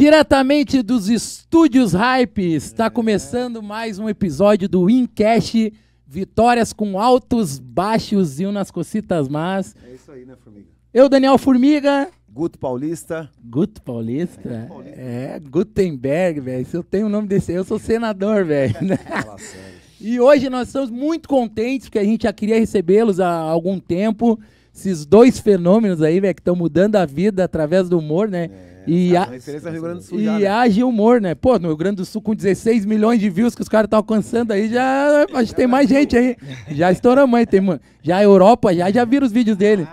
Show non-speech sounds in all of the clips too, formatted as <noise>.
Diretamente dos estúdios Hype, está é. começando mais um episódio do Incast. Vitórias com altos, baixos e umas cocitas más. É isso aí, né, Formiga? Eu, Daniel Formiga. Guto Paulista. Guto Paulista? É, Paulista. é Gutenberg, velho. Se eu tenho o nome desse, eu sou senador, velho. Né? <laughs> E hoje nós estamos muito contentes porque a gente já queria recebê-los há algum tempo esses dois fenômenos aí, velho, que estão mudando a vida através do humor, né? É, e, é a, Sul, e já, né? age humor, né? Pô, no Rio Grande do Sul, com 16 milhões de views que os caras estão alcançando aí, já. Acho que tem mais gente aí. Já estouramos aí. Tem, já a Europa, já, já viram os vídeos dele.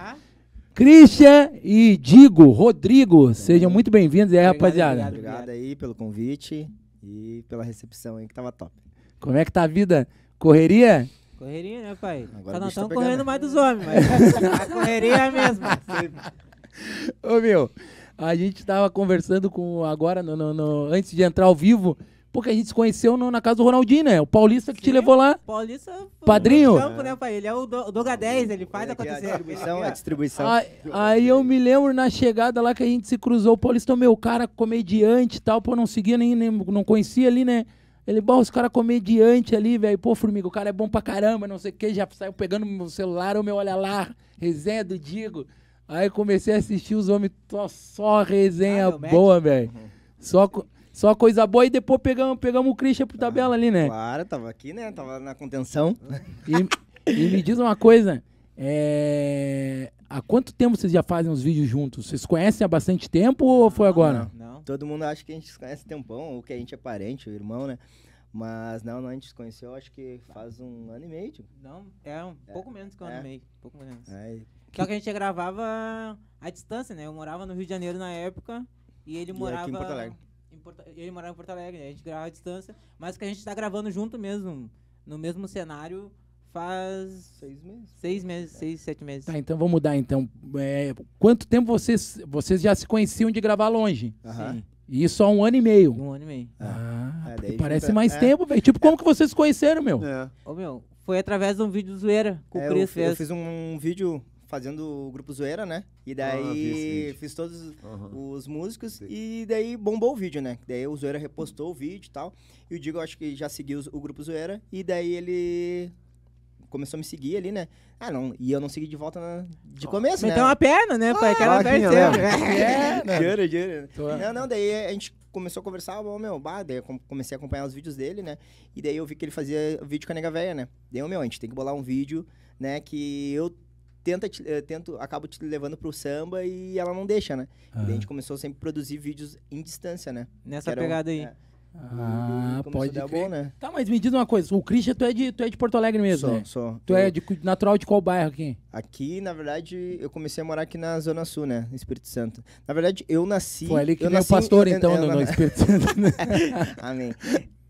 Christian e Digo, Rodrigo, sejam muito bem-vindos aí, obrigado, rapaziada. Obrigado, obrigado aí pelo convite e pela recepção aí, que tava top. Como é que tá a vida? Correria? Correria, né, pai? Agora Só tá não estamos tá correndo mais dos homens, mas a correria mesmo é a Ô, meu, a gente estava conversando com agora, no, no, no, antes de entrar ao vivo, porque a gente se conheceu no, na casa do Ronaldinho, né? O Paulista que Sim, te levou lá. Paulista, padrinho. No campo, né, pai? Ele é o, do, o Doga 10, ele é, faz é acontecer. A distribuição, é a distribuição. Aí, aí, eu me lembro na chegada lá que a gente se cruzou, o Paulista, meu, cara comediante e tal, pô, não seguia nem, nem, não conhecia ali, né? Ele, bom, os cara é comediante ali, velho. Pô, formiga, o cara é bom pra caramba, não sei o que. Já saiu pegando meu celular, o meu olha lá, resenha do Digo. Aí comecei a assistir os homens, só, só resenha ah, boa, velho. Uhum. Só, só coisa boa. E depois pegamos, pegamos o Christian pro ah, tabela ali, né? Claro, tava aqui, né? Tava na contenção. E, e me diz uma coisa. É... Há quanto tempo vocês já fazem os vídeos juntos? Vocês conhecem há bastante tempo ou foi agora? Não, não. Todo mundo acha que a gente se conhece tempão, ou que a gente é parente, o irmão, né? Mas não, não, a gente se conheceu acho que faz um ano e meio. Tipo. Não, é um é, pouco menos que um é. ano e meio. Pouco menos. É. Só que a gente gravava à distância, né? Eu morava no Rio de Janeiro na época e ele morava. em Porto Alegre. Em Porto, ele morava em Porto Alegre, né? A gente gravava à distância, mas que a gente tá gravando junto mesmo, no mesmo cenário Faz seis meses. Seis meses, seis, sete meses. Tá, então vamos mudar então. É, quanto tempo vocês, vocês já se conheciam de gravar longe? Aham. Sim. Isso há um ano e meio. Um ano e meio. Ah, é, parece mais é. tempo, velho. Tipo, como que vocês se conheceram, meu? É. Ô, meu, foi através de um vídeo zoeira que o é, fez. Eu fiz um vídeo fazendo o grupo zoeira, né? E ah, daí ah, fiz todos uhum. os músicos Sim. e daí bombou o vídeo, né? Daí o zoeira repostou o vídeo e tal. E o Digo, acho que já seguiu o grupo zoeira e daí ele começou a me seguir ali, né? Ah, não. E eu não segui de volta na, de começo, né? Meteu né? uma perna, né, pai? Ah, Cara, vai É, juro, juro. Não, não, daí a gente começou a conversar, bom, meu, bah, daí eu comecei a acompanhar os vídeos dele, né? E daí eu vi que ele fazia vídeo com a nega velha, né? Daí, eu, meu, a gente tem que bolar um vídeo, né, que eu tenta te, eu eh, tento, acabo te levando pro samba e ela não deixa, né? Ah. E daí a gente começou sempre a produzir vídeos em distância, né? Nessa eram, pegada aí. É, ah, pode dar é crer. Bom, né? Tá, mas me diz uma coisa. O Christian, tu é de, tu é de Porto Alegre mesmo, sou, né? Sou, Tu é eu... é de, natural de qual bairro aqui? Aqui, na verdade, eu comecei a morar aqui na Zona Sul, né? Espírito Santo. Na verdade, eu nasci... Foi ali que eu nasci, pastor, então, eu, né, eu, no, no Espírito Santo. Né? <laughs> Amém.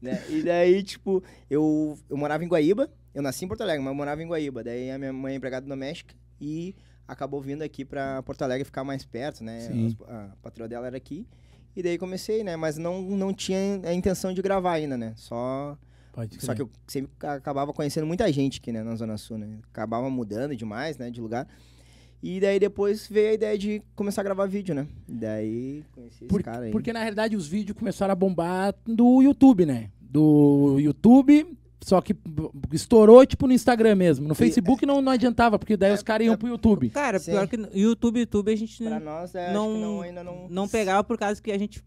Né? E daí, tipo, eu, eu morava em Guaíba. Eu nasci em Porto Alegre, mas eu morava em Guaíba. Daí a minha mãe é empregada doméstica e acabou vindo aqui pra Porto Alegre ficar mais perto, né? Sim. A, a patroa dela era aqui. E daí comecei, né? Mas não, não tinha a intenção de gravar ainda, né? Só. Só que eu sempre acabava conhecendo muita gente aqui, né, na Zona Sul, né? Acabava mudando demais, né, de lugar. E daí depois veio a ideia de começar a gravar vídeo, né? E daí conheci Por, esse cara aí. Porque na realidade os vídeos começaram a bombar do YouTube, né? Do YouTube, só que estourou, tipo, no Instagram mesmo. No Facebook é não, não adiantava, porque daí é, os caras iam pro YouTube. Cara, Sim. pior que YouTube, YouTube a gente pra nós, é, não, não, ainda não... não pegava por causa que a gente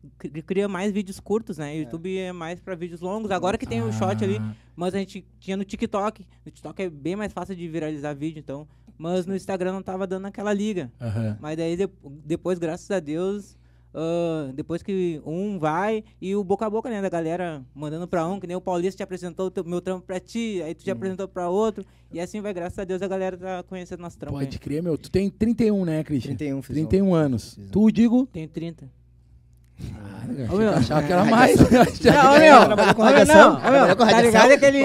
cria mais vídeos curtos, né? É. YouTube é, é mais pra vídeos longos. Agora que tem ah. o shot ali, mas a gente tinha no TikTok. No TikTok é bem mais fácil de viralizar vídeo, então... Mas no Instagram não tava dando aquela liga. Uhum. Mas daí, depois, graças a Deus, Uh, depois que um vai e o boca a boca, né, da galera mandando pra um, que nem o Paulista te apresentou o meu trampo pra ti, aí tu te uhum. apresentou pra outro, e assim vai, graças a Deus a galera tá conhecendo nosso trampo. Pode crer, meu. Tu tem 31, né, Cristian? 31, fiz 31 anos. Fiz tu, digo? Tenho 30. Ô, meu, achava que era mais. Não, meu, trabalhou com radiação? Não, meu, tá ligado aquele...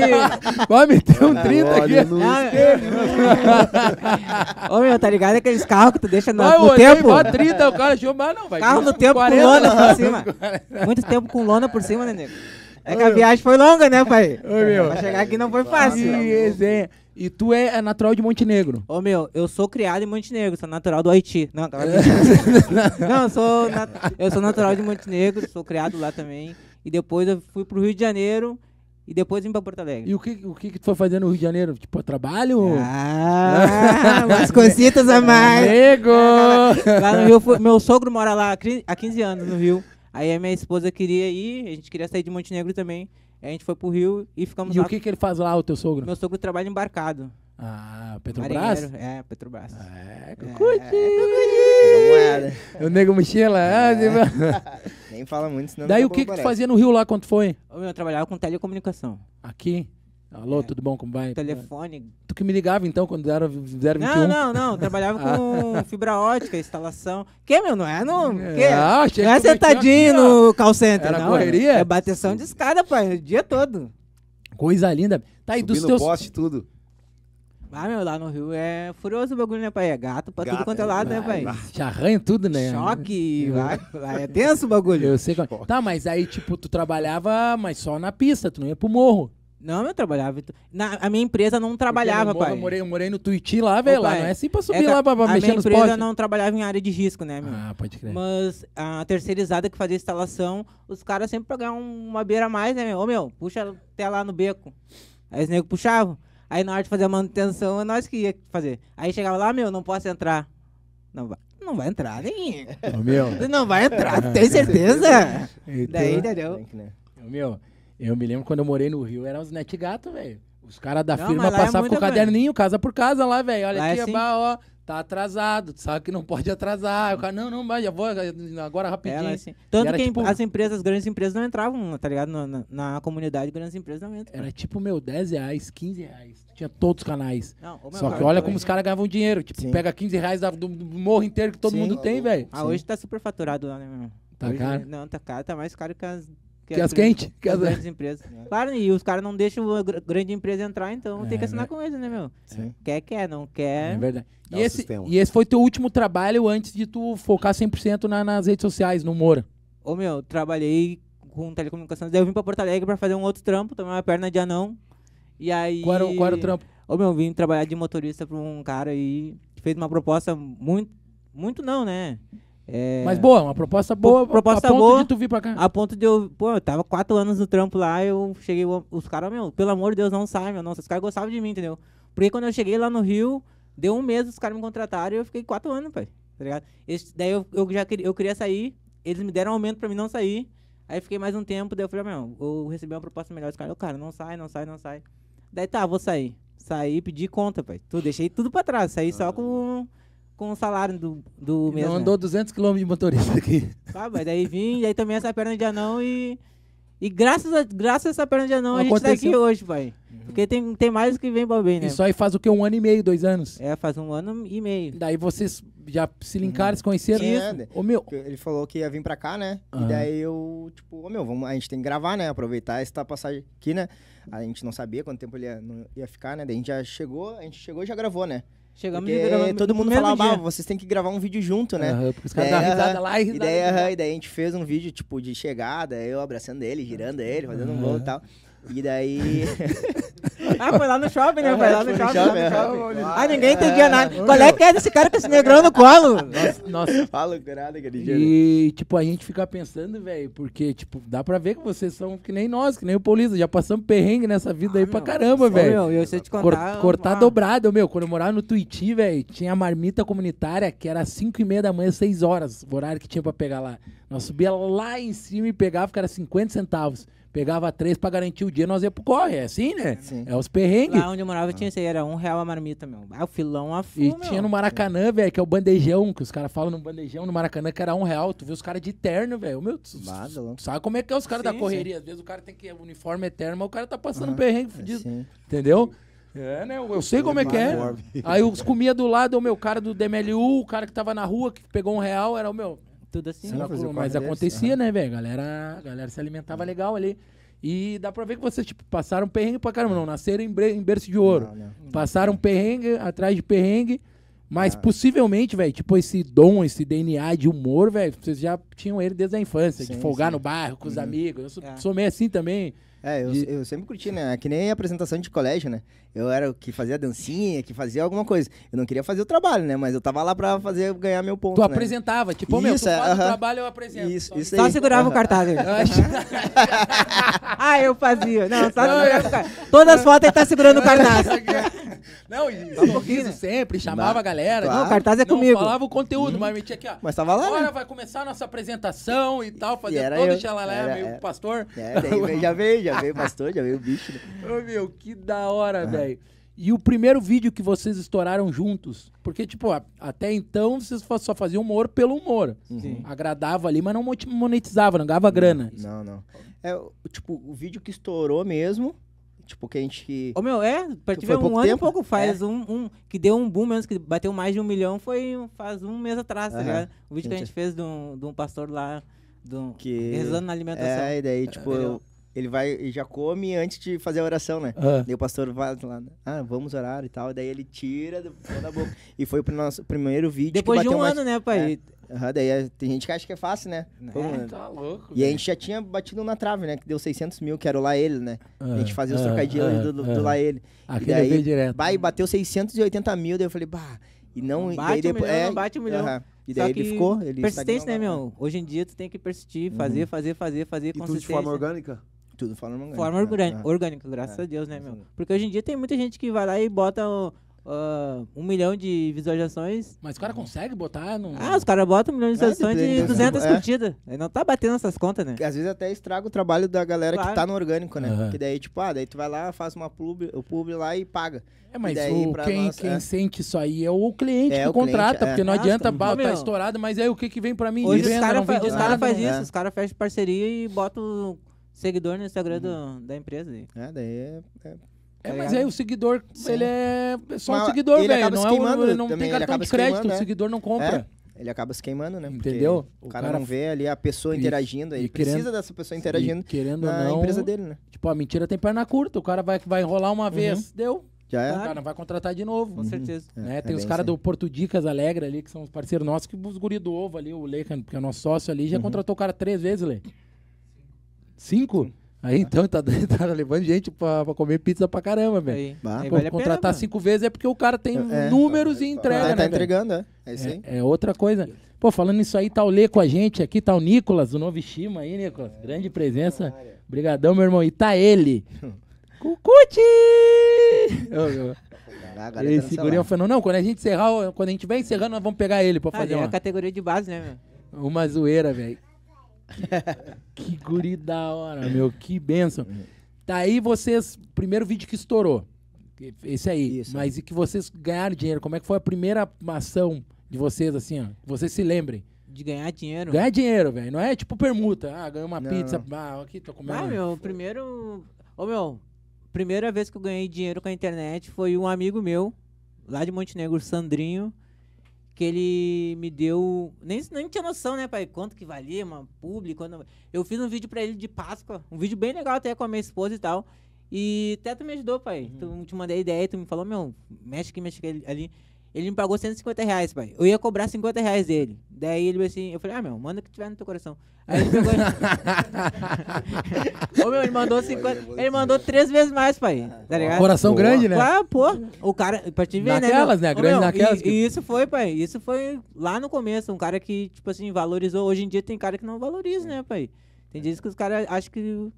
Homem, <laughs> tem um 30 aqui. <laughs> Ô, meu, tá ligado aqueles carros que tu deixa no, ah, no tempo? Ó, 30, o cara achou, mas não, vai. Carro no tempo 40, com lona por cima. <laughs> Muito tempo com lona por cima, né, nego? É que a viagem foi longa, né, pai? Ô, meu. Pra chegar aqui não foi fácil. Que resenha. E tu é, é natural de Montenegro. Ô meu, eu sou criado em Montenegro, sou natural do Haiti. Não, tá <laughs> Não, eu sou, eu sou natural de Montenegro, sou criado lá também. E depois eu fui pro Rio de Janeiro e depois vim pra Porto Alegre. E o que, o que, que tu foi fazer no Rio de Janeiro? Tipo, trabalho? Ah, <laughs> umas cositas a mais. Lá no Rio, fui, meu sogro mora lá há 15 anos no Rio. Aí a minha esposa queria ir, a gente queria sair de Montenegro também. A gente foi pro Rio e ficamos e lá. E o que, que ele faz lá, o teu sogro? Meu sogro trabalha embarcado. Ah, Petrobras? é, Petrobras. É, cucuti! É, é, o nego mochila. É. Assim, <laughs> Nem fala muito, senão Daí o que, que tu fazia no Rio lá quando foi? Eu, eu trabalhava com telecomunicação. Aqui? Alô, é. tudo bom? Como vai? Telefone. Tu que me ligava então quando era 021. Não, não, não. Trabalhava com <laughs> fibra ótica, instalação. Que, meu? Não é no. É, ah, é, que? não é sentadinho aqui, no call center, era não. Correria? É bateção de escada, pai, é o dia todo. Coisa linda. Tá aí dos teus. poste tudo. Ah, meu, lá no Rio é furioso o bagulho, né, pai? É gato pra gato, tudo quanto é lado, é, né, pai? Já arranha tudo, né? Choque, vai, vai, é tenso o bagulho. Eu sei. Como... É. Tá, mas aí, tipo, tu trabalhava, mas só na pista, tu não ia pro morro. Não, eu trabalhava. Então, na, a minha empresa não trabalhava, Porque pai. Eu morei, eu morei no Tuiuti lá, velho. Lá não é assim pra subir é, lá pra, pra mexer A minha empresa não trabalhava em área de risco, né, meu? Ah, pode crer. Mas a terceirizada que fazia instalação, os caras sempre pagavam uma beira a mais, né, meu? Ô, meu, puxa até lá no beco. Aí os negros puxavam. Aí na hora de fazer a manutenção, é nós que ia fazer. Aí chegava lá, meu, não posso entrar. Não vai não vai entrar, nem. Meu. <laughs> Não vai entrar, tem <laughs> certeza? Então, Daí, entendeu? Né? Meu. Eu me lembro quando eu morei no Rio, era uns net gato, velho. Os caras da não, firma passavam é com o caderninho, casa por casa lá, velho. Olha lá é aqui, é assim. ó, tá atrasado, sabe que não pode atrasar. O cara, não, não, vai, já vou agora rapidinho. É, é assim. Tanto que tipo... as empresas, as grandes empresas não entravam, tá ligado? Na, na, na comunidade, grandes empresas não entram. Era tipo, meu, 10 reais, 15 reais. Tinha todos os canais. Não, Só cara, que olha como os caras ganhavam dinheiro. Tipo, Sim. pega 15 reais do, do, morro inteiro que todo Sim. mundo tem, ah, velho. Ah, Sim. hoje tá super faturado lá, né, meu irmão? Tá hoje, caro? É- não, tá caro, tá mais caro que as é que, as quentes? Quer as grandes empresas. É. Claro, e os caras não deixam a grande empresa entrar, então é, tem que é, assinar né? com eles, né, meu? Sim. Quer, quer, não quer. É verdade. E esse, e esse foi teu último trabalho antes de tu focar 100% na, nas redes sociais, no humor? Ô, meu, trabalhei com telecomunicações, daí eu vim pra Porto Alegre pra fazer um outro trampo, tomei uma perna de anão. E aí. Qual era, qual era o trampo? Ô, meu, vim trabalhar de motorista pra um cara aí que fez uma proposta muito. Muito não, né? É... Mas boa, uma proposta boa. Proposta a ponto boa, de tu vir pra cá. A ponto de eu. Pô, eu tava quatro anos no trampo lá, eu cheguei. Os caras, meu, pelo amor de Deus, não sai, meu. Nossa, os caras gostavam de mim, entendeu? Porque quando eu cheguei lá no Rio, deu um mês, os caras me contrataram e eu fiquei quatro anos, pai. Tá ligado? daí eu, eu já queria, eu queria sair, eles me deram um aumento pra mim não sair. Aí fiquei mais um tempo, daí eu falei, meu, eu recebi uma proposta melhor. Os caras, oh, cara, não sai, não sai, não sai. Daí tá, vou sair. Saí, pedi conta, pai. Tu, deixei tudo pra trás, saí ah. só com com o salário do, do mesmo Não andou 200 né? km de motorista aqui. ah mas daí vim, e aí também essa perna de anão e. E graças a, graças a essa perna de anão Aconteceu. a gente tá aqui hoje, pai. Uhum. Porque tem, tem mais que vem pra bem, né? Isso aí faz o que? Um ano e meio, dois anos? É, faz um ano e meio. Daí vocês já se linkaram, uhum. se conheceram? Sim, o é, meu. Ele falou que ia vir pra cá, né? Uhum. E daí eu, tipo, ô meu, vamos, a gente tem que gravar, né? Aproveitar essa passagem aqui, né? A gente não sabia quanto tempo ele ia, ia ficar, né? Daí a gente já chegou, a gente chegou e já gravou, né? Chegamos porque todo mundo falava, ah, vocês têm que gravar um vídeo junto, né? Uhum, porque os caras davam risada lá e risada. E daí, uhum, e daí a gente fez um vídeo, tipo, de chegada, eu abraçando ele, girando ele, fazendo uhum. um gol e tal. E daí. <laughs> ah, foi lá no shopping, né? Foi é, lá no shopping. shopping, é. shopping. Ah, ninguém entendia é, nada. Qual é que é desse cara com esse negrão no colo? <laughs> Nossa, nossa. Fala nada aquele dia. E, tipo, a gente fica pensando, velho, porque, tipo, dá pra ver que vocês são que nem nós, que nem o Paulista. Já passamos perrengue nessa vida ah, aí pra caramba, velho. Eu sei te contar. cortar dobrado, meu. Quando eu morava no Tuiti, velho, tinha a marmita comunitária que era 5 e meia da manhã, 6 horas, o horário que tinha pra pegar lá. Nós subia lá em cima e pegava, que era 50 centavos pegava três pra garantir o dia, nós ia pro corre. É assim, né? Sim. É os perrengues. Lá onde eu morava tinha isso aí, era um real a marmita, meu. Ah, o filão a E meu. tinha no Maracanã, velho, que é o bandejão, que os caras falam no bandejão, no Maracanã, que era um real. Tu viu os caras de terno, velho. Meu, tu, tu, tá sabe como é que é os caras da correria? Sim. Às vezes o cara tem que ir uniforme eterno, é mas o cara tá passando uhum. perrengue é, fudido. Sim. Entendeu? É, né? Eu, eu sei como é que é. Aí os comia do lado, o meu cara do DMLU, o cara que tava na rua, que pegou um real, era o meu. Tudo assim. mas acontecia, né, velho? Galera, galera se alimentava legal ali. E dá pra ver que vocês, tipo, passaram perrengue pra caramba. Não, nasceram em, em berço de ouro. Não, não. Passaram perrengue atrás de perrengue. Mas ah. possivelmente, velho, tipo, esse dom, esse DNA de humor, velho, vocês já tinham ele desde a infância, sim, de folgar sim. no bairro com os uhum. amigos. Eu sou, é. sou meio assim também. É, eu, de... eu, sempre curti, né? É que nem apresentação de colégio, né? Eu era o que fazia dancinha, que fazia alguma coisa. Eu não queria fazer o trabalho, né? Mas eu tava lá pra fazer, ganhar meu ponto. Tu né? apresentava, tipo, isso, meu, tu é, faz uh -huh. o trabalho, eu apresento. Isso, só isso Só segurava uh -huh. o cartaz. Né? Aí. <laughs> ah, eu fazia. Não, só não, segurava eu... o cartaz. Todas as fotos ele tá segurando o cartaz. <laughs> É, é, não, e tá sorriso né? sempre, chamava a galera. Claro. Não, cartaz é não comigo. falava o conteúdo, hum. mas metia aqui, ó. Mas tava lá. Né? Agora né? vai começar a nossa apresentação e tal, fazer todo o xalalé, meio o é. pastor. É, já veio, já veio o pastor, já veio o bicho. Né? <laughs> Ô, meu, que da hora, velho. E o primeiro vídeo que vocês estouraram juntos? Porque, tipo, até então vocês só faziam humor pelo humor. Uhum. Agradava ali, mas não monetizava, não ganhava grana. Não, não. É, tipo, o vídeo que estourou mesmo Tipo, que a gente. Ô, meu, é, pra te ver, um ano e pouco faz. É. Um, um, que deu um boom menos, que bateu mais de um milhão, foi faz um mês atrás, tá ligado? O vídeo gente... que a gente fez de um, de um pastor lá, de um, que... rezando na alimentação. É, e daí, é, tipo, eu, ele vai e já come antes de fazer a oração, né? Uhum. Daí o pastor vai lá, né? ah, vamos orar e tal. Daí ele tira da boca. e foi pro nosso primeiro vídeo. Depois de um mais... ano, né, pai? É. Uhum, daí é, tem gente que acha que é fácil, né? É, tá louco. E a né? gente já tinha batido na trave, né? Que deu 600 mil, que era o lá ele, né? Uhum. a gente ah, fazia os ah, trocadilhos do, do, do lá ele. Aquele e daí, veio direto. Bah, e bateu 680 mil, daí eu falei, bah. E não. não bate e depois, um milhão, é, bate um milhão. Uhum. E daí ele ficou. Ele persistência, né, meu? Hoje em dia tu tem que persistir, fazer, uhum. fazer, fazer, fazer, fazer e consistência. Tudo de forma orgânica? Tudo forma orgânica. Né? Forma orgânica, é. orgânica graças é, a Deus, né, meu? Porque hoje em dia tem muita gente que vai lá e bota um, uh, um milhão de visualizações. Mas o cara consegue botar? não Ah, os caras botam um milhão de é, visualizações é, de, 200 é. curtidas. Ele não tá batendo essas contas, né? Às vezes até estraga o trabalho da galera claro. que tá no orgânico, né? Uhum. Que daí, tipo, ah, daí tu vai lá, faz uma pub o pub lá e paga. É, mas o, quem, quem é. sente isso aí é o cliente é, que o contrata, cliente, é. porque não Nossa, adianta, bah, tá estourado, mas aí o que, que vem pra mim? Hoje venda, os caras fazem cara faz isso, é. os caras fecham parceria e botam seguidor no Instagram do- uhum. da empresa. aí. É, daí é. é- É, tá mas aí o seguidor, Sim. ele é só um seguidor, ele velho. acaba Não, se é o- queimando não também, tem ele cartão acaba de crédito, o é. seguidor não compra. É, ele acaba se queimando, né? Entendeu? O, O cara, não vê ali a pessoa e- interagindo, ele querendo- precisa dessa pessoa interagindo querendo ou na não, empresa dele, né? Tipo, a mentira tem perna curta, o cara vai, vai enrolar uma uhum. vez, deu. Já é. O cara não vai contratar de novo. Com uhum. certeza. É, né, é tem é os caras do Porto Dicas Alegre ali, que são os parceiros nossos, que os guri do ovo ali, o Lecan, porque é nosso sócio ali, já contratou o cara três vezes, Lecan. Cinco? Aí então tá, <laughs> tá levando gente pra, pra, comer pizza pra caramba, velho. Aí, Pô, vale contratar pena, cinco vezes é porque o cara tem é, é. números é, e ah, entrega. Tá, né, tá entregando, é. É, é, é, outra coisa. Pô, falando isso aí, tá o Lê com a gente aqui, tá o Nicolas, o novo Shima aí, Nicolas. Grande presença. Obrigadão, meu irmão. E tá ele. <laughs> Cucuti! Caraca, Esse segurinho tá é falou, não, quando a gente encerrar, quando a gente vai encerrando, nós vamos pegar ele pra ah, fazer ah, é uma... a categoria de base, né, meu? Uma zoeira, velho que guri da hora, meu. Que benção. Tá aí vocês. Primeiro vídeo que estourou. Esse aí. Isso. Mas e que vocês ganharam dinheiro? Como é que foi a primeira ação de vocês, assim, ó? vocês se lembrem. De ganhar dinheiro. Ganhar dinheiro, velho. Não é tipo permuta. Ah, ganhou uma não, pizza. Não. Ah, aqui tô comendo. Ah, meu, primeiro. Ô, oh, meu. Primeira vez que eu ganhei dinheiro com a internet foi um amigo meu, lá de Montenegro, Sandrinho que ele me deu. Nem, nem tinha noção, né, pai? Quanto que valia uma publi. Quando... Eu fiz um vídeo pra ele de Páscoa. Um vídeo bem legal até com a minha esposa e tal. E até tu me ajudou, pai. Uhum. Tu te mandei ideia, tu me falou, meu, mexe aqui, mexe aqui, ali. Ele me pagou 150 reais, pai. Eu ia cobrar 50 reais dele. Daí ele assim, eu falei, ah, meu, manda o que tiver no teu coração. Aí ele pegou. <laughs> Ô, meu, ele mandou 50. Ele mandou três vezes mais, pai. Tá ligado? Coração pô, grande, né? Claro, pô. O cara, pra te ver, né, naquelas, né? né? grande meu, naquelas. E, que... e, isso foi, pai. Isso foi lá no começo. Um cara que, tipo assim, valorizou. Hoje em dia tem cara que não valoriza, né, pai? Tem dias que os caras acham que.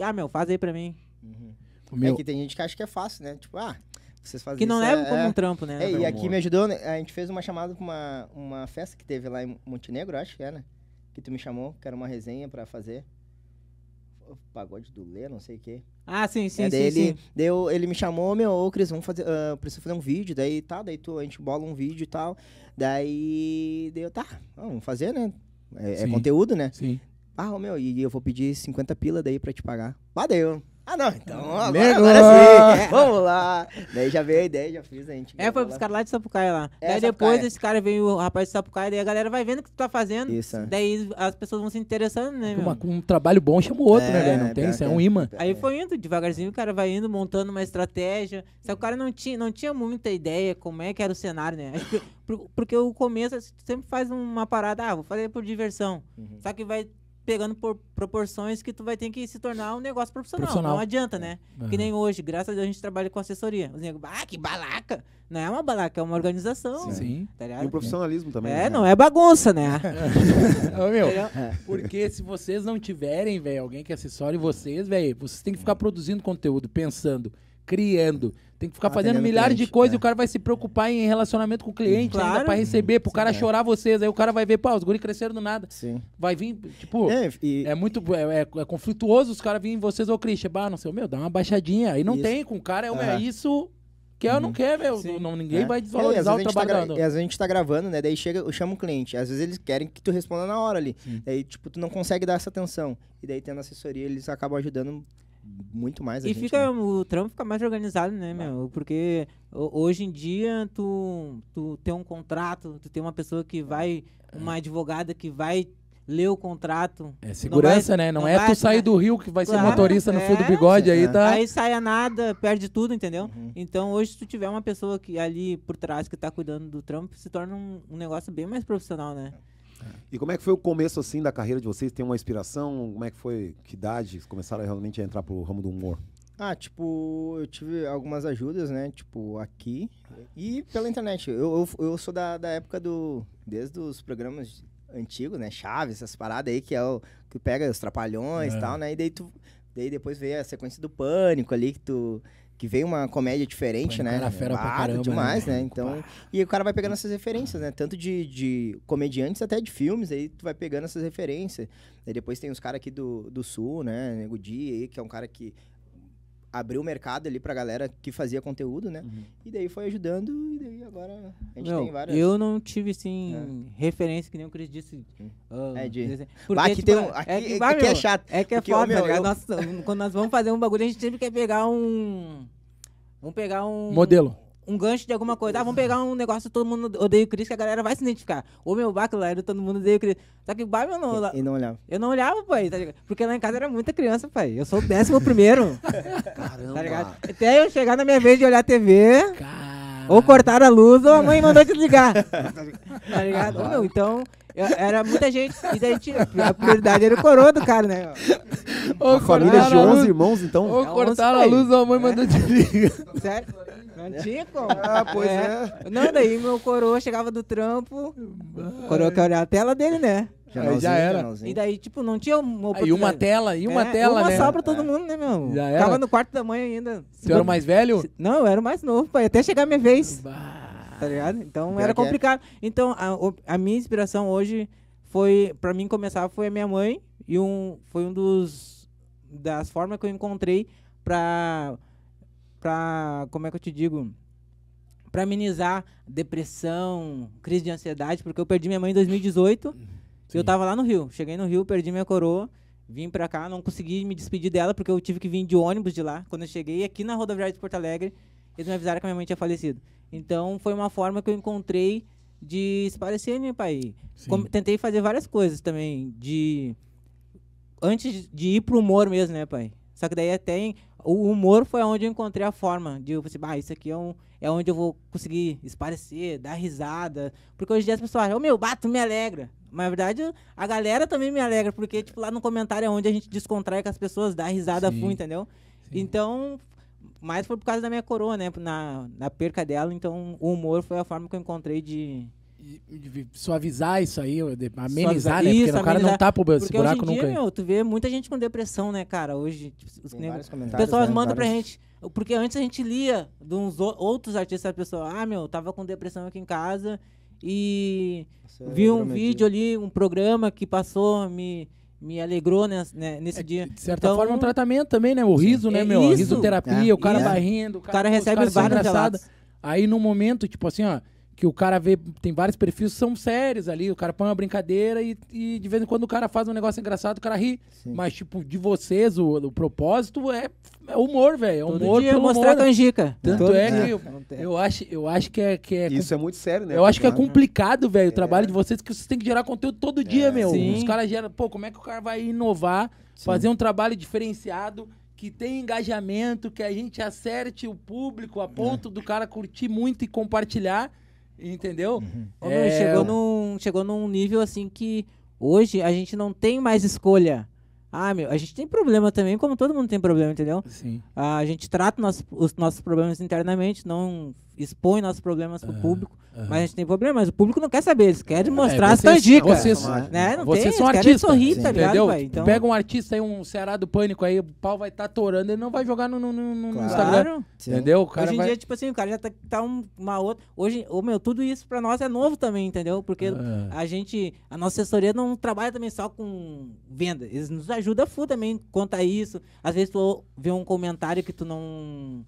Ah, meu, faz aí pra mim. Uhum. Meu... É que tem gente que acha que é fácil, né? Tipo, ah, vocês fazem que não leva é, é, como um é. trampo, né? É, e aqui humor. me ajudou, né, a gente fez uma chamada para uma, uma festa que teve lá em Montenegro, acho que é, né? Que tu me chamou, que era uma resenha para fazer. O pagode do Lê, não sei o quê. Ah, sim, é, sim, é, daí sim, ele, sim. Deu, ele me chamou, meu, ô Cris, vamos fazer, uh, preciso fazer um vídeo, daí tá, daí tu, a gente bola um vídeo e tal. Daí, deu, tá, vamos fazer, né? É, é conteúdo, né? Sim. Ah, meu, e eu vou pedir 50 pila daí para te pagar. Ah, ah, não, então agora, agora sim. É, <laughs> vamos lá. Daí já veio a ideia, já fiz a gente. É, foi buscar lá de Sapucaia lá. É, daí depois esse cara veio o rapaz de Sapucaia, daí a galera vai vendo o que tu tá fazendo. Isso. Daí as pessoas vão se interessando, né? Uma, um trabalho bom chama o outro, né, é, né, velho? Não tem, isso é, é um imã. Aí é. foi indo, devagarzinho o cara vai indo, montando uma estratégia. Só que o cara não tinha, não tinha muita ideia como é que era o cenário, né? Porque o começo assim, sempre faz uma parada, ah, vou fazer por diversão. Uhum. Só que vai pegando por proporções que tu vai ter que se tornar um negócio profissional. profissional. Não adianta, né? Uhum. Que nem uhum. hoje, graças a Deus, a gente trabalha com assessoria. Os negros, ah, que balaca! Não é uma balaca, é uma organização. Sim. Tá e o profissionalismo também. É, né? não é bagunça, né? <laughs> Ô, meu, é. porque se vocês não tiverem, velho, alguém que é assessore vocês, velho, vocês têm que ficar produzindo conteúdo, pensando criando. Tem que ficar tá fazendo milhares cliente, de coisas é. e né? o cara vai se preocupar em relacionamento com o cliente claro. ainda pra receber, pro Sim, cara é. chorar vocês. Aí o cara vai ver, pá, os crescendo cresceram do nada. Sim. Vai vir, tipo, é, e, é muito, é, é, é, conflituoso os caras virem em vocês, ô Christian, bah, não sei, meu, dá uma baixadinha. Aí não isso. tem, com o cara é, uhum. é isso... Quer uhum. ou não uhum. quer, meu, não, ninguém é. vai desvalorizar o trabalho. Tá E às vezes a gente tá gravando, né, daí chega, chama um cliente, às vezes eles querem que tu responda na hora ali, Sim. daí, tipo, tu não consegue dar essa atenção, e daí tendo assessoria, eles acabam ajudando muito mais. e gente, fica, né? o trampo fica mais organizado, né, meu? Porque Hoje em dia, tu, tu tem um contrato, tu tem uma pessoa que vai, uma advogada que vai ler o contrato. É segurança, não vai, né? Não, não é vai, tu sair do Rio que vai claro, ser motorista no é, fundo do bigode é. aí, tá? Aí a nada, perde tudo, entendeu? Uhum. Então hoje, se tu tiver uma pessoa que ali por trás que tá cuidando do trampo, se torna um, um negócio bem mais profissional, né? É. E como é que foi o começo assim da carreira de vocês? Tem uma inspiração? Como é que foi? Que idade começaram realmente a entrar pro ramo do humor? Ah, tipo, eu tive algumas ajudas, né? Tipo, aqui e pela internet. Eu, eu, eu sou da, da época do. Desde os programas antigos, né? Chaves, essas paradas aí, que é o que pega os trapalhões e é. tal, né? E daí tu. Daí depois veio a sequência do pânico ali, que tu que veio uma comédia diferente, né? Cara fera Bado, pra caramba, né, demais, né? né? Então, e o cara vai pegando essas referências, né? Tanto de, de comediantes até de filmes, aí tu vai pegando essas referências. Aí depois tem os caras aqui do, do Sul, né? Nego Di, aí, que é um cara que abriu o mercado ali pra galera que fazia conteúdo, né? Uhum. E daí foi ajudando, e daí agora a gente não, tem várias. Eu não tive, assim, é. referência, que nem o Cris disse. Uh, é, de. Assim, porque, tipo, é aqui, tipo, tem um, aqui, é, que, aqui é chato. É que é foda, meu, tá eu... nós, Quando nós vamos fazer um bagulho, a gente sempre quer pegar um. Vamos pegar um. Modelo um gancho de alguma coisa. Ah, vamos pegar um negócio todo mundo odeia o Chris, que a galera vai se identificar. Ou meu barco lá era todo mundo odeia o Chris. Só que o bar, eu não. Eu, e não olhava. Eu não olhava, pai. Tá Porque lá em casa era muita criança, pai. Eu sou o décimo primeiro. <laughs> Caramba. Tá ligado? Até eu chegar na minha vez de olhar a TV. Caramba. Ou cortaram a luz, ou a mãe mandou desligar. <laughs> tá ligado? meu, então. Eu, era muita gente. E daí tinha, a prioridade era o coroa do cara, né? Ô, a família de 11 irmãos, então. Ou é cortaram a luz, ou a mãe é. mandou desligar. Sério? Antigo? <laughs> Ah, pois é. é. Não, daí meu coroa chegava do trampo. Mas... Coroa que olhar a tela dele, né? Aí já era. E daí, tipo, não tinha uma E uma tela, e uma é, tela, uma né? Uma só pra todo é. mundo, né, meu? Já era. Tava no quarto da mãe ainda. Você Se... era o mais velho? Não, eu era o mais novo, pai. Até chegar a minha vez. Tá ligado? Então Pior era é. complicado. Então, a, a minha inspiração hoje foi... Pra mim começar foi a minha mãe. E um, foi um dos... Das formas que eu encontrei pra para como é que eu te digo? Para amenizar depressão, crise de ansiedade, porque eu perdi minha mãe em 2018. Sim. Eu tava lá no Rio. Cheguei no Rio, perdi minha coroa, vim para cá, não consegui me despedir dela porque eu tive que vir de ônibus de lá. Quando eu cheguei aqui na rodoviária de Porto Alegre, eles me avisaram que minha mãe tinha falecido. Então foi uma forma que eu encontrei de se parecer, né, pai? tentei fazer várias coisas também, de antes de ir pro humor mesmo, né, pai? Só que daí até em, o humor foi onde eu encontrei a forma de eu pensei, assim, ah, isso aqui é, um, é onde eu vou conseguir esparecer, dar risada. Porque hoje em dia as pessoas, o oh, meu, bato, me alegra. Mas na verdade, a galera também me alegra, porque, tipo, lá no comentário é onde a gente descontrai com as pessoas, dá risada full, entendeu? Sim. Então, mas foi por causa da minha coroa, né? Na, na perca dela, então o humor foi a forma que eu encontrei de, suavizar isso aí, amenizar, né? Porque isso, o cara não tá pro esse buraco hoje em dia, Meu, tu vê muita gente com depressão, né, cara? Hoje, tipo, os negros, pessoas né, mandam vários... pra gente. Porque antes a gente lia de uns outros artistas, a pessoa, ah, meu, tava com depressão aqui em casa e Você é vi um vídeo ali, um programa que passou, me me alegrou nesse, né, nesse é, dia. De certa então, forma, é um tratamento também, né? O riso, né, é né, meu? Isso, risoterapia, é, o cara é. vai rindo. O cara, o cara recebe várias relatos. Aí, no momento, tipo assim, ó que o cara vê, tem vários perfis, são sérios ali, o cara põe uma brincadeira e, e de vez em quando o cara faz um negócio engraçado, o cara ri. Sim. Mas, tipo, de vocês, o, o propósito é, é humor, velho. É humor dia pelo mostrar humor. canjica. Tanto Todo é dia. que eu, eu, acho, eu acho que é, que é... Isso é muito sério, né? Eu acho que é complicado, velho, é. o trabalho de vocês, que vocês têm que gerar conteúdo todo dia, é. meu. Sim. Os caras geram... Pô, como é que o cara vai inovar, Sim. fazer um trabalho diferenciado que tem engajamento, que a gente acerte o público a ponto é. do cara curtir muito e compartilhar. Entendeu? Uhum. É... Meu, chegou, num, chegou num nível assim que hoje a gente não tem mais escolha. Ah, meu, a gente tem problema também, como todo mundo tem problema, entendeu? Sim. Ah, a gente trata nosso, os nossos problemas internamente, não expõe nossos problemas para o público. Mas a gente tem problema, mas o público não quer saber, eles querem é, mostrar as suas dicas. Vocês, né? né? não vocês tem, são artistas. Sorrir, sim, tá ligado, entendeu? então... Pega um artista aí, um Ceará do Pânico aí, o pau vai estar tá torando, ele não vai jogar no, no, no claro, Instagram. Sim. Entendeu? O cara Hoje em vai... dia, tipo assim, o cara já tá, tá uma outra. Hoje, oh, meu, tudo isso para nós é novo também, entendeu? Porque ah. a gente, a nossa assessoria não trabalha também só com venda. Eles nos ajudam full também, conta isso. Às vezes tu vê um comentário que tu não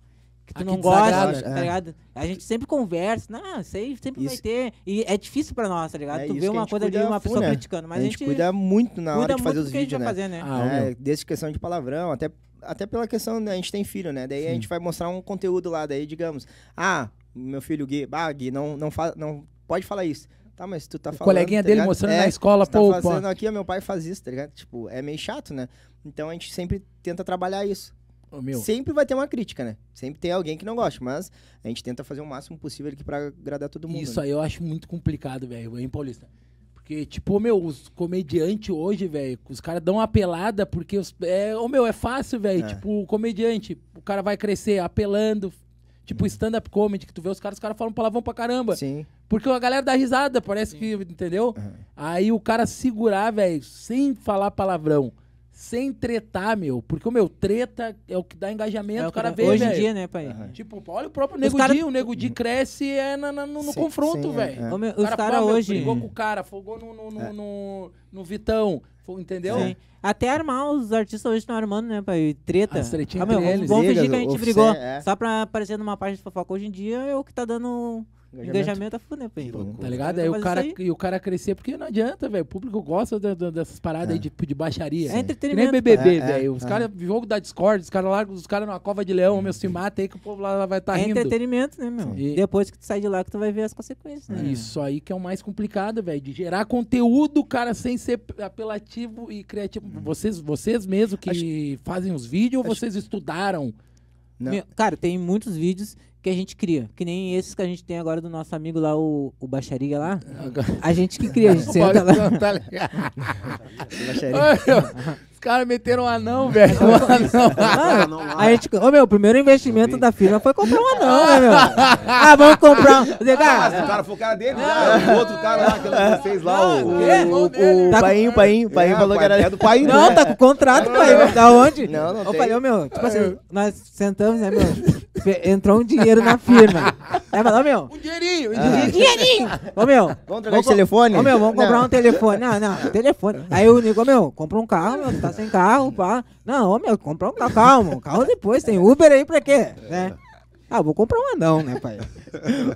que tu não gosta, né? tá é. ligado? A gente sempre conversa, não, né? ah, sei, sempre vai ter. E é difícil pra nós, tá ligado? É tu vê uma coisa de uma full, é pessoa né? criticando, mas a gente, cuida muito na hora de fazer os vídeos, né? fazer, né? Ah, né? Desde questão de palavrão, até, até pela questão, A gente tem filho, né? Daí a gente vai mostrar um conteúdo lá, daí digamos, ah, meu filho Gui, Gui, não, não, fa- não pode falar isso. Tá, mas tu tá falando. coleguinha tá dele ligado? mostrando na é, escola, pô. tá pô, pô. fazendo aqui, meu pai faz isso, tá ligado? Tipo, é meio chato, né? Então a gente sempre tenta trabalhar isso. Meu. Sempre vai ter uma crítica, né? Sempre tem alguém que não gosta, mas a gente tenta fazer o máximo possível aqui pra agradar todo mundo. Isso né? aí eu acho muito complicado, velho, hein, Paulista? Porque, tipo, meu, os comediantes hoje, velho, os caras dão uma pelada porque os, é, meu, é fácil, velho. É. Tipo, o comediante, o cara vai crescer apelando. Tipo, uhum. stand-up comedy, que tu vê os caras, os caras falam palavrão pra caramba. Sim. Porque a galera dá risada, parece Sim. que, entendeu? Uhum. Aí o cara segurar, velho, sem falar palavrão sem tretar, meu. Porque o meu treta é o que dá engajamento, é o, cara vê, Hoje véio. em dia, né, pai? Uhum. Tipo, olha o próprio Nego cara... Di, o Nego Di cresce é na, na, no, no confronto, velho. É, Os caras cara hoje... Brigou com o cara, fogou no, no, no, é. no, no Vitão, entendeu? Sim. Até armar os artistas hoje estão armando, né, pai? Treta. As tretinhas ah, meu, fingir que a gente brigou. É. Só pra aparecer numa página de fofoca. Hoje em dia é o que tá dando Engajamento, engajamento a é fuder Tá ligado? Aí o, cara, aí. e o cara crescer, porque não adianta, velho. O público gosta de, de, dessas paradas é. aí de, de baixaria. É entretenimento. nem BBB, é, é, velho. Os caras, jogo da Discord, os caras largam os caras numa cova de leão, meu, se mata aí que o povo lá vai estar tá é rindo. É entretenimento, né, meu? E... Depois que tu sai de lá que tu vai ver as consequências, né? Isso aí que é o mais complicado, velho. De gerar conteúdo, cara, sem ser apelativo e criativo. Hum. Vocês, vocês mesmo que Acho... fazem os vídeos, Acho... vocês estudaram? Não. Cara, tem muitos vídeos que a gente cria. Que nem esses que a gente tem agora do nosso amigo lá, o, o Baixaria lá. A gente que cria, a gente <laughs> senta lá. Tá <laughs> Os caras meteram um anão, velho. Um anão. a gente, ô meu, o primeiro investimento da firma foi comprar um anão, né, meu? <laughs> Ah, vamos comprar um. Ah, o cara foi o cara dele, né? o outro cara lá, aquele que vocês lá, o. O, o, o né? tá Painho, com... É, falou que era. É do Painho, Não, né? tá com contrato, é. Painho. Da onde? Não, não. Eu falei, ô meu, tipo assim, nós sentamos, né, meu? entrou um dinheiro na firma. É, mas, ó, meu. Um dinheirinho, um ah, dinheirinho. dinheirinho. Ô, meu. Vamos trocar de telefone? Ô, meu, vamos comprar um telefone. Não, não, telefone. Aí o Nico, ô, meu, compra um carro, meu, tá sem carro, pá. Não, ô, meu, compra um carro, calma. Carro depois, tem Uber aí pra quê? Né? Ah, vou comprar um anão, né, pai?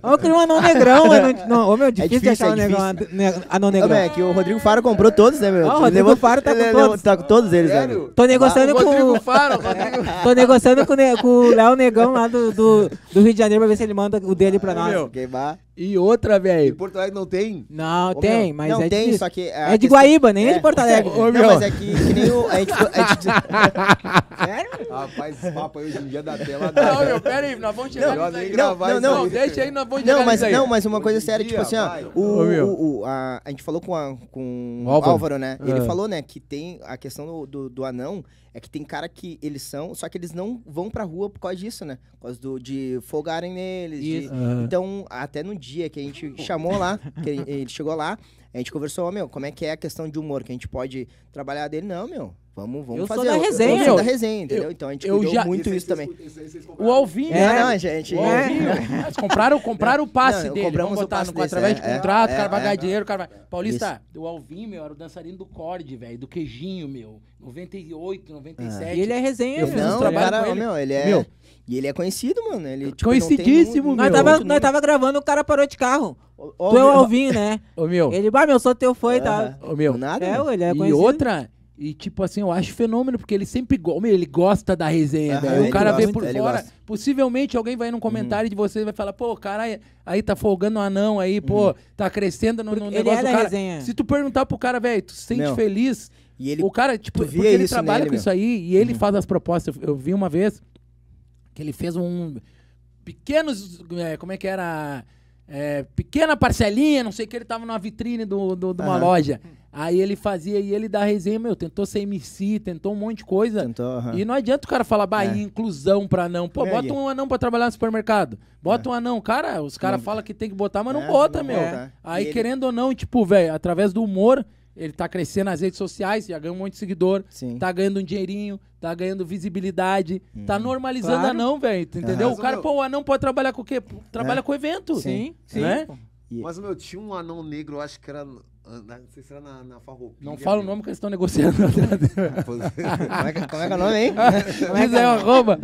eu <laughs> queria um anão negrão, mas é não, não ô, meu, difícil, é difícil achar é um negão, an- né, anão negrão. é que o Rodrigo Faro comprou todos, né, meu? Ah, o Rodrigo Faro tá com todos. Tá com todos eles, velho. Tô negociando ah, o com... Rodrigo Faro, Rodrigo... <laughs> Tô negociando com, com o Léo Negão lá do, do, do, Rio de Janeiro pra ver se ele manda o dele pra nós. Meu, queimar. E outra, velho. Em Porto Alegre não tem? Não, Ô, tem, meu, mas não é tem, de, só que É, é de Guaíba, nem é, é de Porto Alegre. <laughs> Ô, meu. não, meu. mas é que, que nem o. A gente, a gente... Sério? <laughs> Rapaz, esse papo aí hoje em dia da tela Não, meu, pera aí, nós vamos chegar não, não, gravar, não, não, não, deixa aí, nós vamos chegar não, mas, aí. Não, mas uma coisa séria, tipo dia, tipo assim, ó, o, o, o, a, a gente falou com, a, com o Álvaro, Álvaro né? É. Ele falou, né, que tem a questão do, do, do anão, é que tem cara que eles são, só que eles não vão pra rua por causa disso, né? Por causa do, de folgarem neles. De... Uhum. Então, até no dia que a gente chamou lá, que ele, chegou lá, a gente conversou, oh, meu, como é que é a questão de humor que a gente pode trabalhar dele? Não, meu, Vamos, vamos eu fazer. Sou da resenha. Eu sou da resenha, entendeu? Eu, então a gente eu já, muito isso também. O Alvinho. Né? É, né? não, gente. O é. Alvinho. Mas compraram, compraram o passe não, dele. Compramos o passe no, desse, através é, de contrato, é, o cara vai é, ganhar é. dinheiro, o cara vai. Paulista, isso. o Alvinho, meu, era o dançarino do Corde, velho, do Queijinho, meu. 98, 97. Ah. E ele é resenha, eu, Não, o cara, ele. meu, ele é. Meu. E ele é conhecido, mano. Ele, tipo, Conhecidíssimo, meu. Nós tava, nós tava gravando, o cara parou de carro. Ô, tu é o Alvinho, né? <laughs> Ô, meu. Ele, bah, meu, sou teu foi e tal. Ô, meu. Nada, é, ele é conhecido. E outra, e, tipo assim, eu acho fenômeno, porque ele sempre go ele gosta da resenha, O cara gosta, vê por fora. Gosta. Possivelmente alguém vai num comentário uhum. de vocês e vai falar, pô, cara, aí tá folgando um anão aí, pô, uhum. tá crescendo no, no negócio é da cara. Resenha. Se tu perguntar pro cara, velho, tu se sente Meu. feliz? E ele, o cara, tipo, porque ele trabalha nele, com meu. isso aí e ele uhum. faz as propostas. Eu, eu vi uma vez que ele fez um pequenos, é, como é que era? É, pequena parcelinha, não sei o que, ele tava numa vitrine de do, do, do uma loja. Aí ele fazia e ele dá resenha, meu, tentou ser MC, tentou um monte de coisa. Tentou, E não adianta o cara falar, bah, é. inclusão pra não. Pô, é, bota um anão pra trabalhar no supermercado. Bota é. um anão. Cara, os caras falam que tem que botar, mas não é, bota, não meu. Bota. É. Aí, querendo ou não, tipo, velho, através do humor, ele tá crescendo nas redes sociais, já ganha um monte de seguidor, Sim. tá ganhando um dinheirinho, tá ganhando visibilidade, hum. tá uhum. normalizando claro. anão, velho, entendeu? Uhum. O cara, pô, o anão pode trabalhar com o quê? É. Trabalha é. com evento. Sim, sim. Né? Sim. Mas, meu, tinha um anão negro, acho que era não sei se era na, na Farroupilha. Não fala o nome que eles estão negociando. <laughs> É. como, é que, como é que é o nome, hein? <laughs> Como é que é o arroba?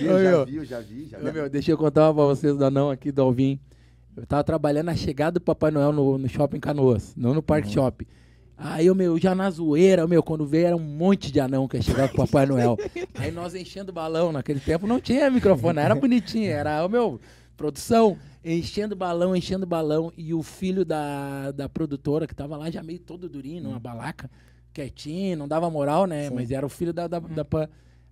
Eu já vi, eu já vi. Já vi. Meu, deixa eu contar uma pra vocês do anão aqui, do Alvin. Eu tava trabalhando na chegada do Papai Noel no, no shopping Canoas, não no Park uhum. Shop. Aí, meu, já na zoeira, meu, quando veio era um monte de anão que ia chegar com o Papai Noel. <laughs> Aí nós enchendo balão, naquele tempo não tinha microfone, era bonitinho, era, o meu, produção enchendo balão, enchendo balão. E o filho da, da produtora, que tava lá já meio todo durinho, numa hum. balaca, quietinho, não dava moral, né? Sim. Mas era o filho da. da, hum. da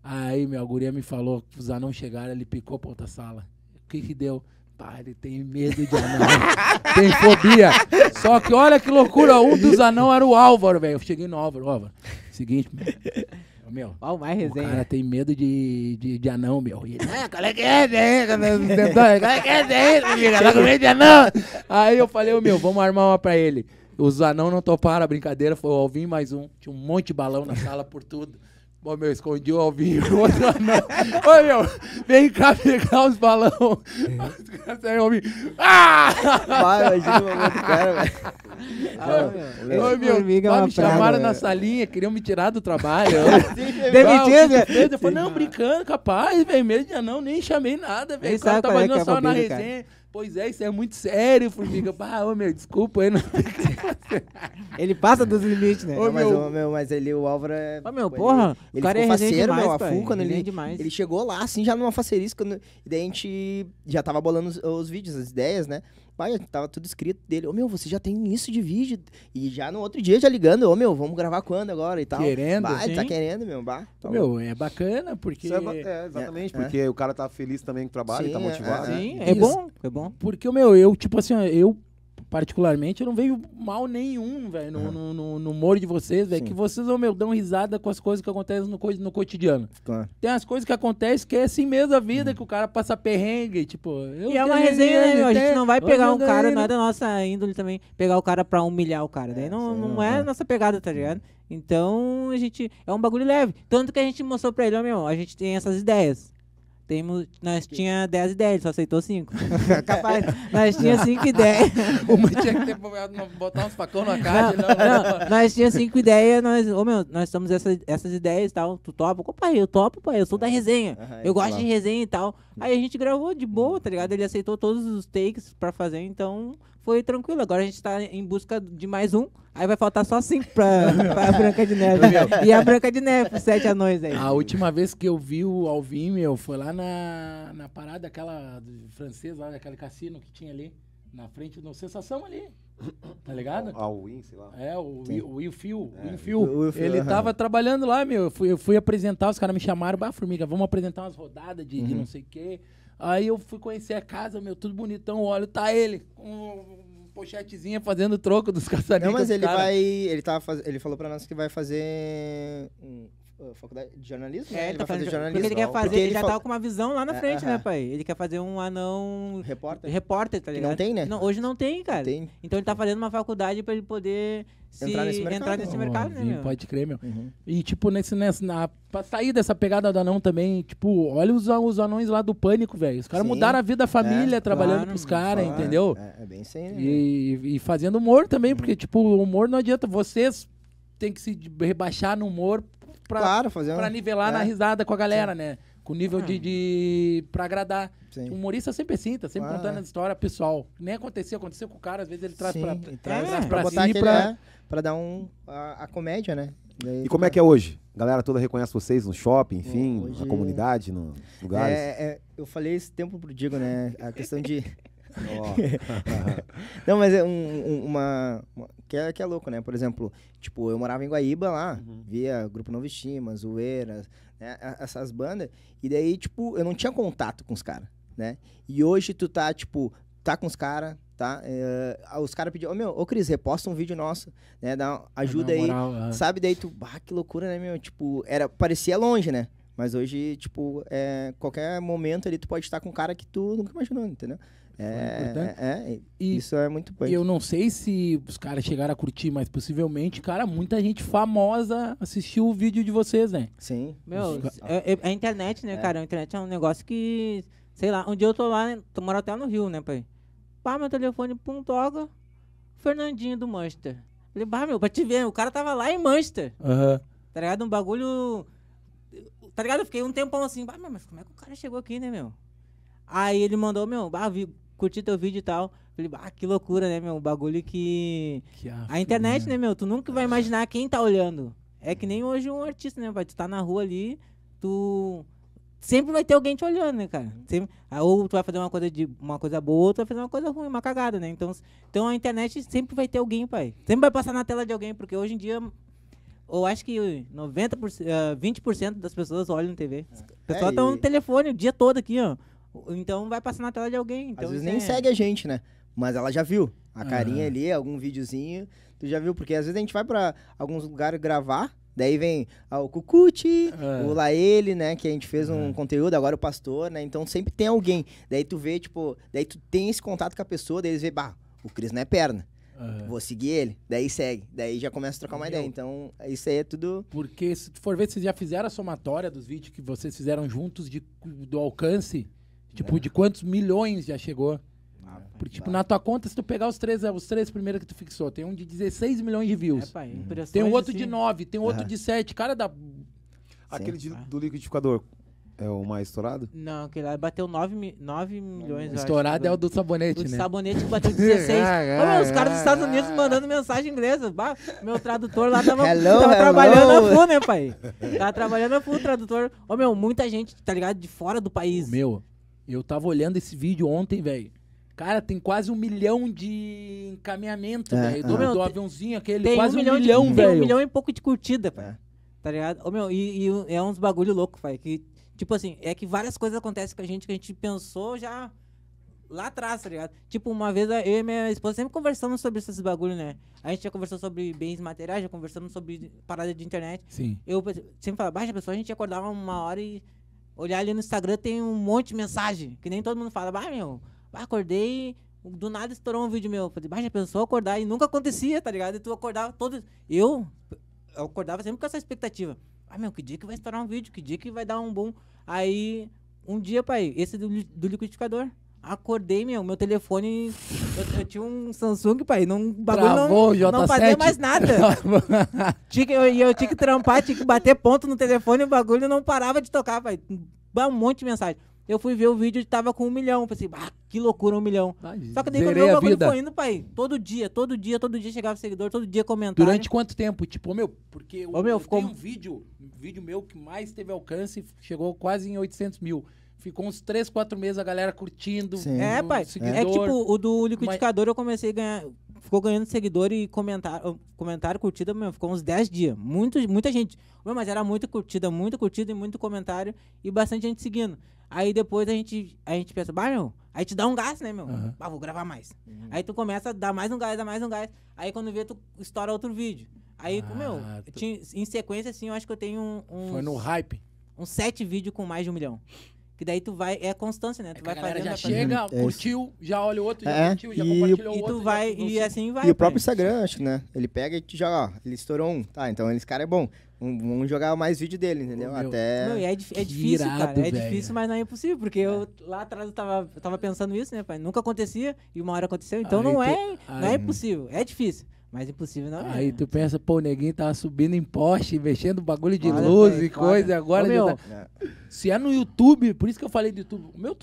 Aí meu guria me falou que os anãos chegaram, ele picou pra outra sala. O que que deu? Pá, ele tem medo de anão. <laughs> tem fobia. Só que olha que loucura, um dos anãos era o Álvaro, velho. Eu cheguei no Álvaro, Álvaro. Seguinte, meu. Meu, Qual mais resenha? O cara tem medo de, de, de anão, meu. E ele, ah, qual é que é, gente? Qual é que é, gente? <laughs> É tá é, com medo de anão? Aí eu falei, meu, vamos armar uma pra ele. Os anão não toparam a brincadeira, foi ao vir mais um. Tinha um monte de balão na sala por tudo. Bom, meu, escondi o Alvinho, <laughs> outra não. Ô, meu, vem cá pegar os balão. Os é. caras saíram, Alvinho. Ah! Vai, imagina o momento cara, velho. Oi, meu, é me chamaram praga, na salinha, queriam me tirar do trabalho. <laughs> Demitido, velho. Né? Eu falei, não, brincando, capaz, velho, mesmo dia não, nem chamei nada, velho. O é cara tava indo só na resenha. Pois é, isso é muito sério, Formiga. Ah, ô meu, desculpa, eu tá Ele passa dos limites, né? Ô, não, mas, Ô, meu, mas ele, o Álvaro é. Ô, meu, porra, ele, o cara ele é faceiro, demais, meu, a Fu, quando ele, demais. ele chegou lá, assim, já numa faceirice, quando, e daí a gente já tava bolando os, os vídeos, as ideias, né? Pai, tava tudo escrito dele. Ô, meu, você já tem isso de vídeo? E já no outro dia já ligando, ô, meu, vamos gravar quando agora e tal. Querendo, Vai, tá querendo, meu, bah. Tá meu, é bacana porque... É, ba é, exatamente, é, porque é. o cara tá feliz também com o trabalho, sim, tá é, motivado. É, né? sim, é, é bom, é bom. Porque, meu, eu, tipo assim, eu particularmente, eu não vejo mal nenhum, velho, no, uhum. no, no, no humor de vocês, velho. Que vocês, oh, meu, dão risada com as coisas que acontecem no, no cotidiano. Claro. Tem as coisas que acontecem que é assim mesmo a vida, uhum. que o cara passa perrengue, tipo. E é uma resenha, né, meu? A gente não vai pegar um cara, não é da nossa índole também, pegar o cara pra humilhar o cara. Daí é, não, não é, é a nossa pegada, tá ligado? Então a gente. É um bagulho leve. Tanto que a gente mostrou pra ele, ó, meu, a gente tem essas ideias. Temos, nós tinha 10 ideias, só aceitou 5. <laughs> Capaz, nós tinha 5 ideias. <laughs> Uma tinha que ter botar uns facão na cara. Não, não, não, nós tinha 5 ideias, nós, ô meu, nós estamos essas, essas ideias e tal. Tu topa? Ô pai, eu topo, pai, eu sou da resenha. Uhum, eu gosto claro. de resenha e tal. Aí a gente gravou de boa, tá ligado? Ele aceitou todos os takes pra fazer, então foi tranquilo. Agora a gente tá em busca de mais um. Aí vai faltar só cinco pra, <laughs> pra Branca de Neve. e a Branca de Neve, sete anões aí. A última vez que eu vi o Alvin, meu, foi lá na, na parada aquela francesa, lá daquele cassino que tinha ali. Na frente do Sensação ali. Tá ligado? Ah, o Win, sei lá. É, o, o Will Phil. É, Phil. Ele tava trabalhando lá, meu. Eu fui, eu fui apresentar, os caras me chamaram, bah, formiga, vamos apresentar umas rodadas de, uhum. de não sei o quê. Aí eu fui conhecer a casa, meu, tudo bonitão, olha, tá ele com pochetezinha fazendo troco dos <laughs> caçadinhos. Não, mas ele cara. vai. Ele, tava tá faz... ele falou pra nós que vai fazer. Uh, faculdade de jornalismo? Né? É, ele tá vai fazer jornalismo. Porque ele quer fazer, ele, ele, já fal... tava tá com uma visão lá na é, frente, é, né, é. pai? Ele quer fazer um anão. Repórter. Repórter, tá ligado? Que não tem, né? Não, hoje não tem, cara. Não tem. Então ele tá fazendo uma faculdade pra ele poder entrar nesse mercado. Entrar nesse né? mercado né, meu? Pode crer, meu. Uhum. E, tipo, nesse, nessa, na, pra sair dessa pegada do anão também, tipo, olha os, os anões lá do pânico, velho. Os caras mudaram a vida da família é, trabalhando claro, pros caras, entendeu? É, é bem sem. né? E, e fazendo humor também, uhum. porque, tipo, o humor não adianta. Vocês têm que se rebaixar no humor pra, claro, um... nivelar é. na risada com a galera, Sim. né? com nível ah. de. de pra agradar. Sim. O humorista sempre sinta, sempre ah, contando é. a história pessoal. Nem acontecia, aconteceu com o cara, às vezes ele traz Sim, pra. traz, é, traz pra, pra, botar si, pra... É, pra... dar um. a, a comédia, né? Daí, e como é que é hoje? A galera toda reconhece vocês no shopping, enfim, hoje... na comunidade, nos lugares? É, é, eu falei esse tempo pro Digo, né? A questão de. <laughs> não, mas é um, um, uma. uma que, é, que é louco, né? Por exemplo, tipo, eu morava em Guaíba lá, uhum. via Grupo Novo Estima, Zoeiras, né? Essas bandas. E daí, tipo, eu não tinha contato com os caras, né? E hoje tu tá, tipo, tá com os caras, tá? Eh, ah, os caras pediram, ô oh, meu, ô Cris, reposta um vídeo nosso, né? Dá, ajuda é, moral, aí. É. Sabe? Daí tu, ah, que loucura, né, meu? Tipo, era, parecia longe, né? Mas hoje, tipo, é, qualquer momento ali tu pode estar com um cara que tu nunca imaginou, entendeu? É, é, importante. É, é, é e isso é muito bom. Eu não sei se os caras chegaram a curtir, mas possivelmente, cara, muita gente famosa assistiu o vídeo de vocês, né? Sim. Meu, é, é, a internet, né, cara? A internet é um negócio que, sei lá, um dia eu tô lá, né, tô moro até no Rio, né, pai? Pá, meu telefone, pum, toca. Fernandinho do Manchester. Falei, bah, meu, pra te ver, o cara tava lá em Manchester. Uhum. Tá ligado? Um bagulho. Tá ligado? Eu fiquei um tempão assim, bah, meu, mas como é que o cara chegou aqui, né, meu? Aí ele mandou, meu, bah, vi, curti teu vídeo e tal. Falei, ah, que loucura, né, meu? O bagulho que. que a internet, né? né, meu? Tu nunca vai imaginar quem tá olhando. É que nem hoje um artista, né, pai? Tu tá na rua ali, tu. Sempre vai ter alguém te olhando, né, cara? Uhum. Sempre... Ah, ou tu vai fazer uma coisa, de... uma coisa boa, ou tu vai fazer uma coisa ruim, uma cagada, né? Então, então a internet sempre vai ter alguém, pai. Sempre vai passar na tela de alguém, porque hoje em dia ou acho que 90%, 20% ah, das pessoas olham TV. É. O pessoal é, tá no telefone o dia todo aqui, ó. Então vai passar na tela de alguém. Então Às vezes nem é... segue a gente, né? Mas ela já viu. A carinha uhum. ali, algum videozinho, tu já viu? Porque às vezes a gente vai para alguns lugares gravar, daí vem ah, o cucuti uhum. o La Ele, né? Que a gente fez uhum. um conteúdo, agora o pastor, né? Então sempre tem alguém. Daí tu vê, tipo, daí tu tem esse contato com a pessoa, daí eles vê, bah, o Cris não é perna. Uhum. Vou seguir ele, daí segue, daí já começa a trocar uma ideia. Então, isso aí é tudo. Porque se for ver, vocês já fizeram a somatória dos vídeos que vocês fizeram juntos de, do alcance Tipo, de quantos milhões já chegou? Ah, Porque, tá. tipo, na tua conta, se tu pegar os três, os três primeiros que tu fixou, tem um de 16 milhões de views. É, pai, uhum. tem um outro assim. de 9, tem um outro é. de 7. Cara, dá. Aquele de, do liquidificador. É o mais estourado? Não, aquele lá bateu 9, 9 milhões. Estourado acho, é o do sabonete, né? O sabonete bateu 16. <laughs> ah, os ah, caras dos Estados ah. Unidos mandando mensagem inglesa. Bah, meu tradutor lá tava, hello, tava hello. trabalhando a full, né, pai? Tava trabalhando a full, tradutor. Ô, meu, muita gente, tá ligado? De fora do país. O meu. Eu tava olhando esse vídeo ontem, velho. Cara, tem quase um milhão de encaminhamento, é, velho. Do, é. do aviãozinho aquele, tem quase um milhão, milhão velho. Tem um milhão e pouco de curtida, pá. É. Tá ligado? Oh, meu, e, e, é uns bagulho louco, pai. Que, tipo assim, é que várias coisas acontecem com a gente que a gente pensou já lá atrás, tá ligado? Tipo, uma vez eu e minha esposa sempre conversamos sobre esses bagulhos, né? A gente já conversou sobre bens materiais, já conversamos sobre parada de internet. Sim. Eu sempre falava, baixa pessoa, a gente acordava uma hora e olhar ali no Instagram, tem um monte de mensagem. Que nem todo mundo fala, bah, meu, bah, acordei, do nada estourou um vídeo meu. falei, bah, já pensou acordar? E nunca acontecia, tá ligado? E tu acordava todo. Eu, eu acordava sempre com essa expectativa. Ah, meu, que dia que vai estourar um vídeo? Que dia que vai dar um bom? Aí, um dia, pai, esse do, do liquidificador. Acordei, meu, meu telefone. Eu, eu tinha um Samsung, pai. Não, bagulho Travou, não, não fazia mais nada. <laughs> tinha que, eu, eu tinha que trampar, tinha que bater ponto no telefone, o bagulho não parava de tocar, pai. Um monte de mensagem. Eu fui ver o vídeo e tava com um milhão. Falei assim, que loucura, um milhão. Ai, Só que daí quando o bagulho vida. foi indo, pai, todo dia, todo dia, todo dia chegava seguidor, todo dia comentava. Durante quanto tempo? Tipo, meu, porque Ô, meu, eu ficou... um vídeo, um vídeo meu que mais teve alcance, chegou quase em 800 mil. Ficou uns 3, 4 meses a galera curtindo. Sim. É, pai. É seguidor, é tipo, o do liquidificador mas... eu comecei a ganhar. Ficou ganhando seguidor e comentário, comentário curtida mesmo. Ficou uns 10 dias. Muito, muita gente. Mas era muita curtida, muito curtida e muito comentário e bastante gente seguindo. Aí depois a gente, a gente pensa, bah, meu, aí te dá um gás, né, meu? Uhum. Ah, vou gravar mais. Uhum. Aí tu começa a dar mais um gás, dar mais um gás. Aí quando vê, tu estoura outro vídeo. Aí, ah, meu, tu... em sequência, assim, eu acho que eu tenho um. Foi no hype? Uns sete vídeos com mais de um milhão. Que daí tu vai, é constância, né? É tu é vai fazendo. Já chega, fazendo. Uhum. curtiu, é já olha o outro, já curtiu, é, já compartilha o outro. E tu vai, e assim vai. E o né? próprio Instagram, acho, né? Ele pega e te joga, ó, ele estourou um. Tá, então esse cara é bom. Vamos jogar mais vídeo dele, entendeu? Meu, Até. Não, é, é difícil, irado, cara. É difícil, mas não é impossível. Porque é. eu lá atrás eu tava, tava pensando isso, né, pai? Nunca acontecia e uma hora aconteceu. Então aí não, é, não é impossível. É difícil. Mas impossível não é. Aí tu né? pensa, pô, o neguinho tava tá subindo em poste, mexendo bagulho de olha, luz e coisa, e agora. Ô, meu, tá... É. Se é no YouTube, por isso que eu falei do YouTube. Meu,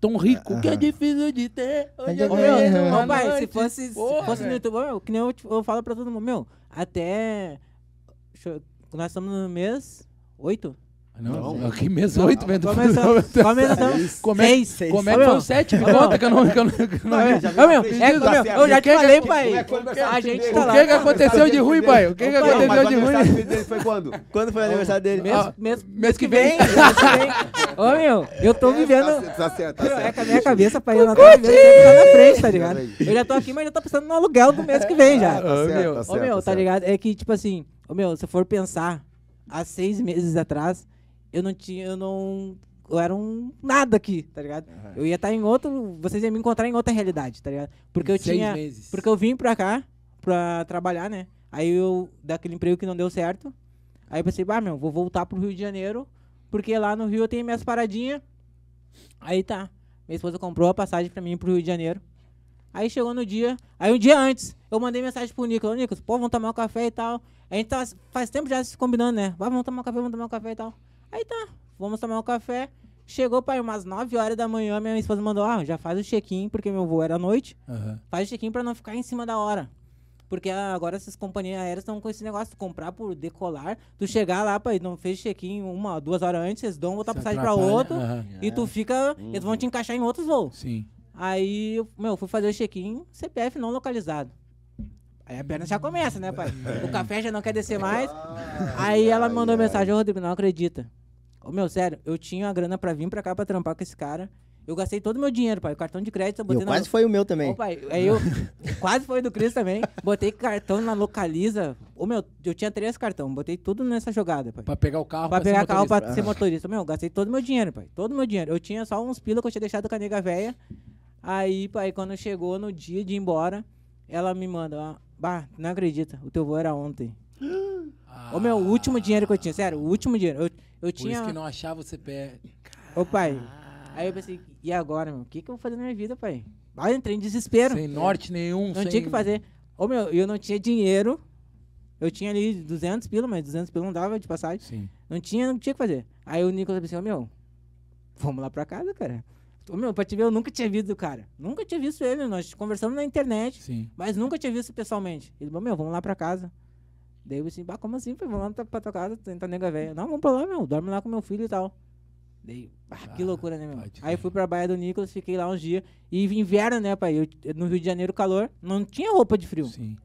tão rico uh -huh. que é difícil de ter. Hoje é, é, meu, pai, se fosse, porra, se fosse no YouTube, eu, que nem eu, tipo, eu falo pra todo mundo, meu, até. nós estamos no mês 8? Não, não, aqui mês 8, vendo Qual mês Como é que foi o 7? Me conta que eu não. Que eu não, é que não, tá eu, não, meu é, eu já te é falei, pai. É a gente tá lá. O que que aconteceu de ruim, pai? O que que aconteceu de ruim? Foi quando? Quando foi o aniversário dele? Ah, mês que vem. Ô, meu, eu tô tá vivendo. Tá certo, tá certo. É a minha cabeça, pai. Eu não tô vivendo na frente, tá ligado? Tá eu já tô aqui, mas já tô pensando no aluguel do mês que vem já. Ô, meu, tá ligado? É que, tipo assim, ô, meu, se for pensar, há seis meses atrás eu não tinha, eu não eu era um nada aqui, tá ligado? Uhum. Eu ia estar tá em outro, vocês iam me encontrar em outra realidade, tá ligado? Porque eu Seis tinha, meses. porque eu vim pra cá pra trabalhar, né? Aí eu daquele emprego que não deu certo. Aí eu pensei, bah, meu, vou voltar pro Rio de Janeiro, porque lá no Rio eu tenho minhas paradinhas. Aí tá. Minha esposa comprou a passagem pra mim pro Rio de Janeiro. Aí chegou no dia, aí um dia antes, eu mandei mensagem pro Nicolas, Nicolas, pô, vamos tomar um café e tal. A gente tá, faz tempo já se combinando, né? vamos tomar um café, vamos tomar um café e tal. Aí tá, vamos tomar um café. Chegou para umas 9 horas da manhã, minha esposa mandou: "Ah, já faz o check-in porque meu voo era à noite. Uhum. Faz o check-in para não ficar em cima da hora." Porque agora essas companhias aéreas estão com esse negócio de comprar por decolar, tu chegar lá pai, não fez check-in uma, duas horas antes, eles dão outra tá Se passagem para outro uhum. e tu é. fica, uhum. eles vão te encaixar em outros voos. Sim. Aí, meu, fui fazer o check-in, CPF não localizado. Aí a perna já começa, né, pai? O café já não quer descer mais. <laughs> Aí ela mandou mensagem, Rodrigo, não acredita. Ô, meu, sério, eu tinha a grana pra vir pra cá pra trampar com esse cara. Eu gastei todo o meu dinheiro, pai. O cartão de crédito eu botei eu na. Quase foi o meu também. Ô, pai, aí é eu. <laughs> quase foi do Cris também. Botei cartão na localiza. Ô, meu, eu tinha três cartões. Botei tudo nessa jogada, pai. Pra pegar o carro, pra, pra pegar carro pra ser ah. motorista. Meu, gastei todo o meu dinheiro, pai. Todo o meu dinheiro. Eu tinha só uns pila que eu tinha deixado com a nega velha. Aí, pai, quando chegou no dia de ir embora, ela me manda: Bah, não acredita, o teu voo era ontem. <gasps> Ah. meu, último dinheiro que eu tinha, sério, o último dinheiro. Eu, eu tinha. Por isso que não achava o CPF. Ô, pai. Aí eu pensei, e agora, meu? O que, que eu vou fazer na minha vida, pai? Aí eu entrei em desespero. Sem norte nenhum, Não sem... tinha o que fazer. Ô, meu, eu não tinha dinheiro. Eu tinha ali 200 pila, mas 200 pila não dava de passagem. Sim. Não tinha, não tinha o que fazer. Aí o Nicolas disse meu, vamos lá pra casa, cara. Ô, meu, pra te ver, eu nunca tinha visto o cara. Nunca tinha visto ele. Nós conversamos na internet, Sim. mas nunca tinha visto pessoalmente. Ele falou, meu, vamos lá pra casa. Daí eu assim, bah, como assim? Foi, vamos lá pra tua casa, tentar nega velha. Não, vamos pra lá, meu. Dorme lá com meu filho e tal. Daí, bah, ah, que loucura, né, meu? Aí fui pra Baía do Nicolas, fiquei lá uns dias. E inverno, né, pai? Eu, no Rio de Janeiro, calor, não tinha roupa de frio. Sim.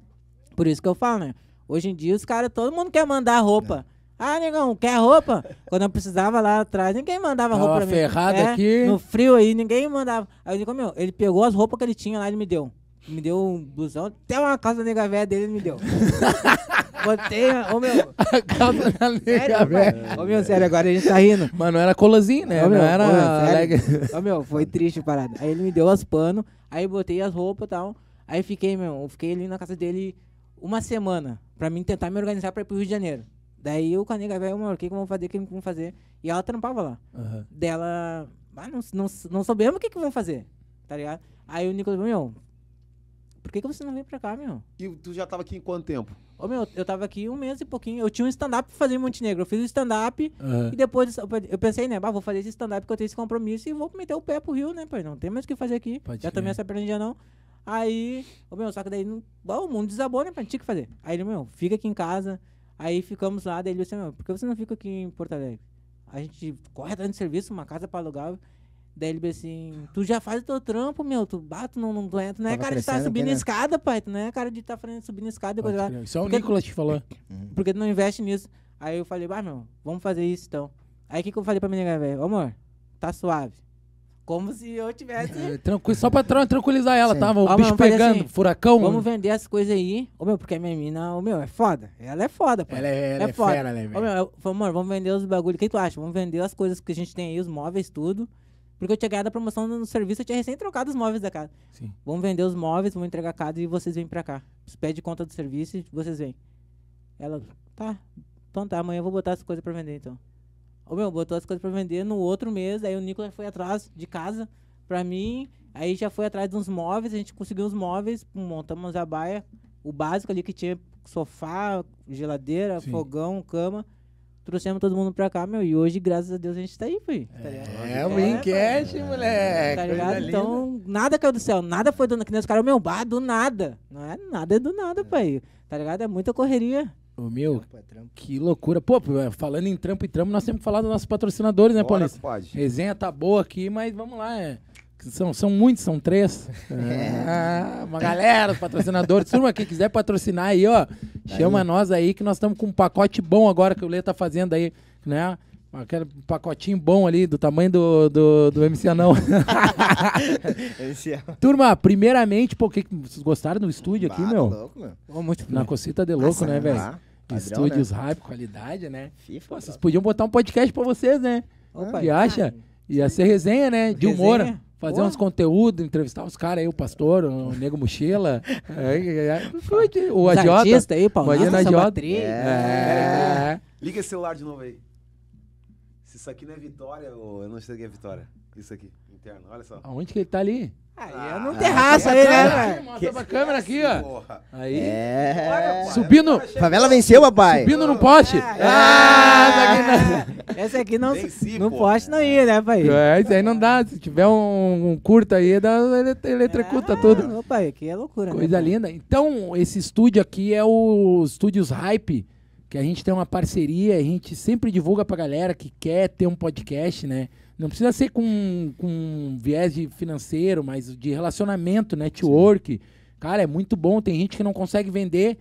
Por isso que eu falo, né? Hoje em dia, os caras, todo mundo quer mandar roupa. É. Ah, negão, quer roupa? Quando eu precisava lá atrás, ninguém mandava Tava roupa pra ferrado mim. ferrado é, aqui. No frio aí, ninguém mandava. Aí eu digo, meu, ele pegou as roupas que ele tinha lá e me deu. Me deu um blusão, até uma calça nega velha dele ele me deu. <laughs> Botei, ô meu. Acaba na liga, velho. Ô meu, sério, agora a gente tá rindo. Mas não era colazinho, né? Ô, meu, não era. Ô meu, ô meu, foi triste a parada. Aí ele me deu as pano, aí botei as roupas e tal. Aí fiquei, meu, fiquei ali na casa dele uma semana pra mim tentar me organizar pra ir pro Rio de Janeiro. Daí eu com a nega velho, mano, o que, que eu vou fazer, o que, que eu vou fazer? E ela trampava lá. Uhum. Dela, ah, não, não, não soubemos o que, que vão fazer, tá ligado? Aí o Nicolas, meu, por que, que você não veio pra cá, meu? E tu já tava aqui em quanto tempo? Ô, meu, eu tava aqui um mês e pouquinho. Eu tinha um stand-up pra fazer em Montenegro. Eu fiz o stand-up uhum. e depois eu pensei, né? Ah, vou fazer esse stand-up que eu tenho esse compromisso e vou meter o pé pro Rio, né, pai? Não tem mais o que fazer aqui. Pode Já também essa perninha, não. Aí, ô, meu, só que daí ó, o mundo desabou, né, pai? Não tinha que fazer. Aí ele, meu, fica aqui em casa. Aí ficamos lá. Daí ele disse, meu, por que você não fica aqui em Porto Alegre? A gente corre atrás de serviço, uma casa pra alugar. Daí ele assim, tu já faz o teu trampo, meu, tu bato, não, não tu Não é cara de estar tá subindo né? escada, pai. Tu não é cara de estar tá subindo escada e coisa lá. é o Nicolas te falou. Uhum. Porque tu não investe nisso. Aí eu falei, vai, meu, vamos fazer isso então. Aí o que, que eu falei pra menina, velho? Amor, tá suave. Como se eu tivesse. É, tranquilo, só pra tranquilizar ela, Sim. O ó, bicho meu, pegando, assim, furacão. Vamos vender as coisas aí. Ô meu, porque a minha mina, ô meu, é foda. Ela é foda, pô. Ela é, ela é, é foda. fera, né, velho? Ô meu, eu, amor, vamos vender os bagulho. O que tu acha? Vamos vender as coisas que a gente tem aí, os móveis, tudo. Porque eu tinha ganhado a promoção no serviço, eu tinha recém trocado os móveis da casa. Sim. Vamos vender os móveis, vamos entregar a casa e vocês vêm pra cá. Pede conta do serviço e vocês vêm. Ela, tá, então tá, amanhã eu vou botar as coisas pra vender então. Ô meu, botou as coisas pra vender no outro mês, aí o Nicolas foi atrás de casa pra mim, aí já foi atrás de uns móveis, a gente conseguiu uns móveis, montamos a baia, o básico ali que tinha sofá, geladeira, Sim. fogão, cama trouxemos todo mundo pra cá, meu. E hoje, graças a Deus, a gente tá aí, foi. É, é, o enquete, é, moleque. Tá ligado? Então, nada caiu do céu, nada foi do nada. Que nem os caras, meu, bah, do nada. Não é nada, é do nada, é. pai. Tá ligado? É muita correria. Ô, meu, é que loucura. Pô, falando em trampo e trampo, nós temos que falar dos nossos patrocinadores, né, Paulista? Resenha tá boa aqui, mas vamos lá, é. São, são muitos, são três. <laughs> É. Ah, uma galera, patrocinadores. Turma, quem quiser patrocinar aí, ó, tá chama aí. nós aí que nós estamos com um pacote bom agora que o Lê tá fazendo aí, né? Aquele pacotinho bom ali, do tamanho do, do, do MC <laughs> Anão. Turma, primeiramente, pô, que, vocês gostaram do estúdio bah, aqui, tá meu? Louco, meu. muito Na cocita de louco, né, Nossa, né, velho? Estúdios né? Hype, qualidade, né? FIFA, pô, vocês podiam botar um podcast pra vocês, né? Opa, que é acha? Ia ser resenha, né? Resenha? De humor. Fazer uns conteúdos, entrevistar os caras aí, o pastor, o Nego Mochila, <laughs> é, é, é. o Agiota. artista aí, paulo o Agiota. É. É. Liga esse celular de novo aí. Se isso aqui não é vitória, eu não sei o que é vitória. Isso aqui, interno, olha só. Aonde que ele tá ali? Aí é ah, no terraço ah, aí, né, velho? Mostra pra câmera aqui, é ó. Porra. Aí. É. Subindo. Favela venceu, é papai. Subindo no ah, poste. É. Ah, ah, Essa tá tá aqui não, Venci, poste não ia, né, pai? É, isso aí não dá. Se tiver um, um curto aí, dá, ele, eletricuta é. tudo. Opa, que é loucura. Né, Coisa né, linda. Então, esse estúdio aqui é o Estúdios Hype, que a gente tem uma parceria, a gente sempre divulga pra galera que quer ter um podcast, né? Não precisa ser com, com viés de financeiro, mas de relacionamento, network. Sim. Cara, é muito bom. Tem gente que não consegue vender,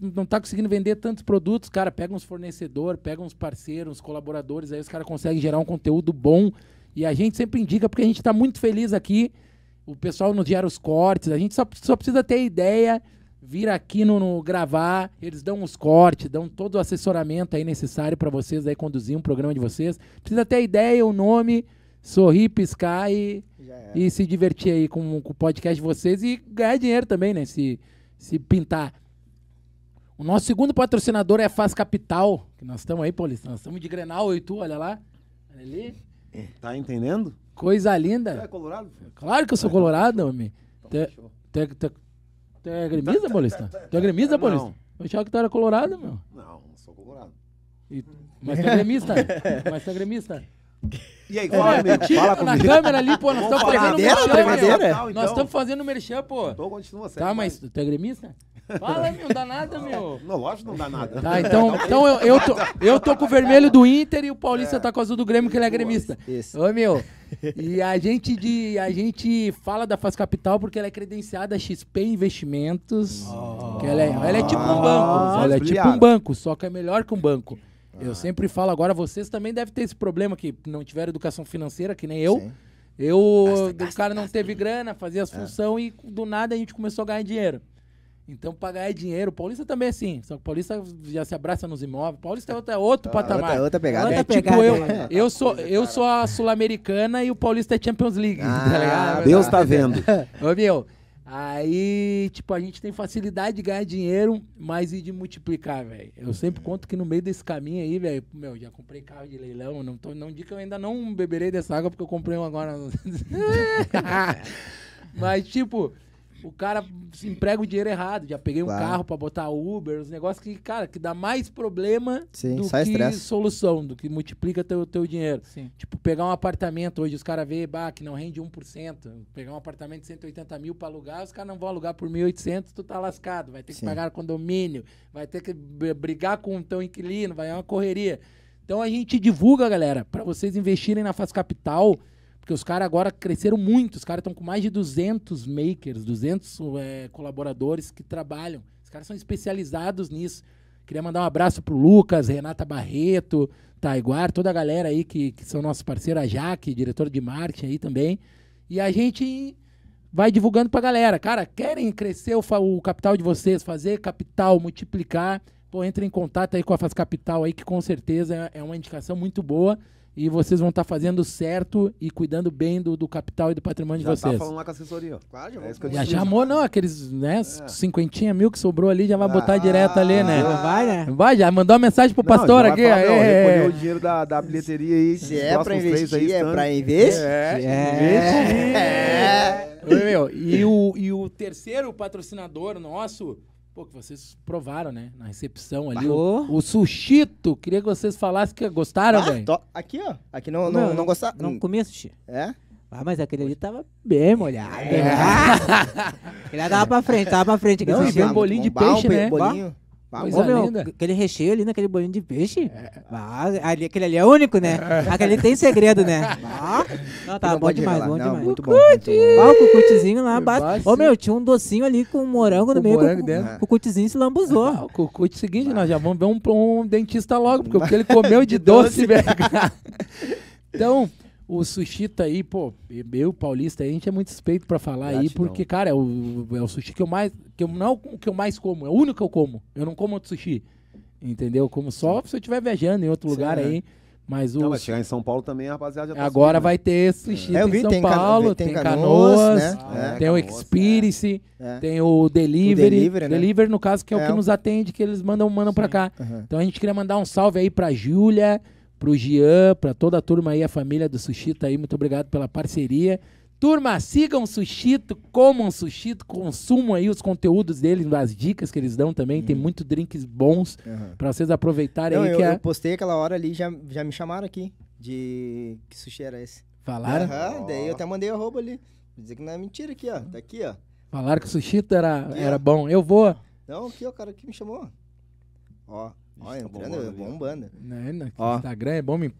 não está conseguindo vender tantos produtos. Cara, pega uns fornecedor, pega uns parceiros, uns colaboradores, aí os caras conseguem gerar um conteúdo bom. E a gente sempre indica, porque a gente está muito feliz aqui. O pessoal nos gera os cortes, a gente só, só precisa ter ideia vir aqui no, no, gravar, eles dão os cortes, dão todo o assessoramento aí necessário para vocês aí conduzir um programa de vocês. Precisa ter a ideia, o nome, sorrir, piscar e, e se divertir aí com, com, o podcast de vocês e ganhar dinheiro também, né? Se, se pintar. O nosso segundo patrocinador é a Faz Capital, que nós estamos aí, Paulista, nós estamos de Grenal, eu e tu, olha lá. Olha ali. É, tá entendendo? Coisa linda. Você é colorado? Filho? Claro que eu sou então. colorado, homem. Então, tu, é, tu, é, tu, Tu é gremista, Paulista? Tu é gremista, Paulista? Eu achava que tu era colorado, meu. Não, não sou colorado. E- mas tu é gremista. mas tu é gremista. E aí, fala, é, amigo, fala na câmera ali, pô, nós estamos fazendo merchan, Nós estamos fazendo merchan, pô. Então continua certo. Tá, mas tu é gremista? Fala, não dá nada, meu. Não, lógico não dá nada. Tá, então, então eu, eu, tô, <laughs> eu tô com o vermelho do Inter e o Paulista é. tá com o azul do Grêmio, que ele é gremista. Isso. Ô, meu. E a gente, de, a gente fala da Faz Capital porque ela é credenciada XP Investimentos. Oh. Que ela, é, ela é tipo um ah, banco. Oh. Ela é tipo um banco, só que é melhor que um banco. Ah. Eu sempre falo agora, vocês também devem ter esse problema que não tiveram educação financeira, que nem eu. Sim. Eu, gasta, o cara não gasta. teve grana, fazia as é. funções e do nada a gente começou a ganhar dinheiro. Então, pagar ganhar dinheiro, o Paulista também é assim. Só que o Paulista já se abraça nos imóveis. O Paulista é outro, é outro ah, patamar. Outra, é outra pegada. Outra é, tipo pegada. Tipo, eu, <laughs> eu, sou, eu sou a Sul-Americana e o Paulista é Champions League. Ah, tá ligado? Deus tá vendo. <laughs> Ô, meu, aí, tipo, a gente tem facilidade de ganhar dinheiro, mas e de multiplicar, velho? Eu sempre conto que no meio desse caminho aí, velho, meu, já comprei carro de leilão. Não, tô, não digo que eu ainda não beberei dessa água, porque eu comprei um agora. <laughs> mas, tipo o cara se emprega o dinheiro errado. Já peguei claro. um carro para botar Uber, os negócios que, cara, que dá mais problema Sim, do que solução, do que multiplica teu, teu dinheiro. Sim. Tipo, pegar um apartamento hoje, os caras vêem bah, que não rende 1%. Pegar um apartamento de 180 mil para alugar, os caras não vão alugar por 1.800, tu tá lascado. Vai ter que Sim. pagar condomínio, vai ter que brigar com o teu inquilino, vai é uma correria. Então a gente divulga, galera, para vocês investirem na Faz Capital. Porque os caras agora cresceram muito. Os caras estão com mais de 200 makers, 200 é, colaboradores que trabalham. Os caras são especializados nisso. Queria mandar um abraço pro Lucas, Renata Barreto, Taiguar, toda a galera aí que, que são nossos parceiros, a Jaque, diretor de marketing aí também. E a gente vai divulgando para a galera. Cara, querem crescer o, o capital de vocês, fazer capital, multiplicar? Pô, entre em contato aí com a Faz Capital aí, que com certeza é, é uma indicação muito boa e vocês vão estar tá fazendo certo e cuidando bem do, do capital e do patrimônio já de vocês. Já tá falando lá com a assessoria, Claro, já, é já chamou, não, aqueles, né, é. cinquentinha mil que sobrou ali, já vai ah, botar direto ali, né? Já vai, né? Vai, já mandou uma mensagem pro não, pastor aqui. Falar, é, é, é. o dinheiro da, da bilheteria aí. Se é pra investir, aí, é pra investir. É, é. É. Meu, e, o, e o terceiro patrocinador nosso Pô, que vocês provaram, né? Na recepção ali. O, o sushito. Queria que vocês falassem que gostaram, ah, velho. Aqui, ó. Aqui não, não, não, não gostaram. Não comia sushi. É? Ah, mas aquele ali tava bem molhado. É. Né? <laughs> Ele tava pra frente, tava pra frente. Não, e é um bolinho de peixe, Bal, né? Bolinho. Coisa é, meu, né? Aquele recheio ali naquele né? bolinho de peixe. É. Ah, ali, aquele ali é único, né? Aquele é. tem segredo, né? <laughs> Ah, não, tá não bom demais, bom não, demais. Muito bom, bom. o cucutizinho lá meu, tinha um docinho ali com morango com no meio. Morango com, o cucutizinho se lambuzou. Ah, o cucute é seguinte, nós já vamos ver um, um dentista logo, porque o que ele <laughs> comeu de doce, velho. <laughs> então, o sushi tá aí, pô, eu, paulista, a gente é muito suspeito para falar aí, porque, cara, é o, é o sushi que eu mais. Que eu, não é o que eu mais como, é o único que eu como. Eu não como outro sushi. Entendeu? Como só Sim. se eu estiver viajando em outro Sim, lugar né? aí. Mas o. Não, mas chegar em São Paulo também, rapaziada. Tá agora subindo, vai ter sushi é. em vi, São tem Paulo, tem, tem Canoas, canoas né? é, tem canoas, o é. Experience, é. tem o Delivery. O delivery, né? delivery, no caso, que é, o é. que nos atende, que eles mandam, mandam para cá. Uhum. Então a gente queria mandar um salve aí pra Júlia pro Gian, para toda a turma aí, a família do Sushito tá aí, muito obrigado pela parceria. Turma, sigam o Sushito, comam Sushito, consumam aí os conteúdos deles, as dicas que eles dão também. Tem uhum. muito drinks bons uhum. para vocês aproveitarem Não, aí. Eu, que é. eu postei aquela hora ali, já, já me chamaram aqui de que sushi era esse. Falaram? Aham, uhum, oh. daí eu até mandei a roupa ali. Vou dizer que não é mentira aqui, ó. Tá aqui, ó. Falaram que o Sushito era, era bom. Eu vou. Não, aqui, ó, o cara que me chamou. Ó, Ó, tá entrando, tá bombando. bombando. É, ó. Instagram é bom me...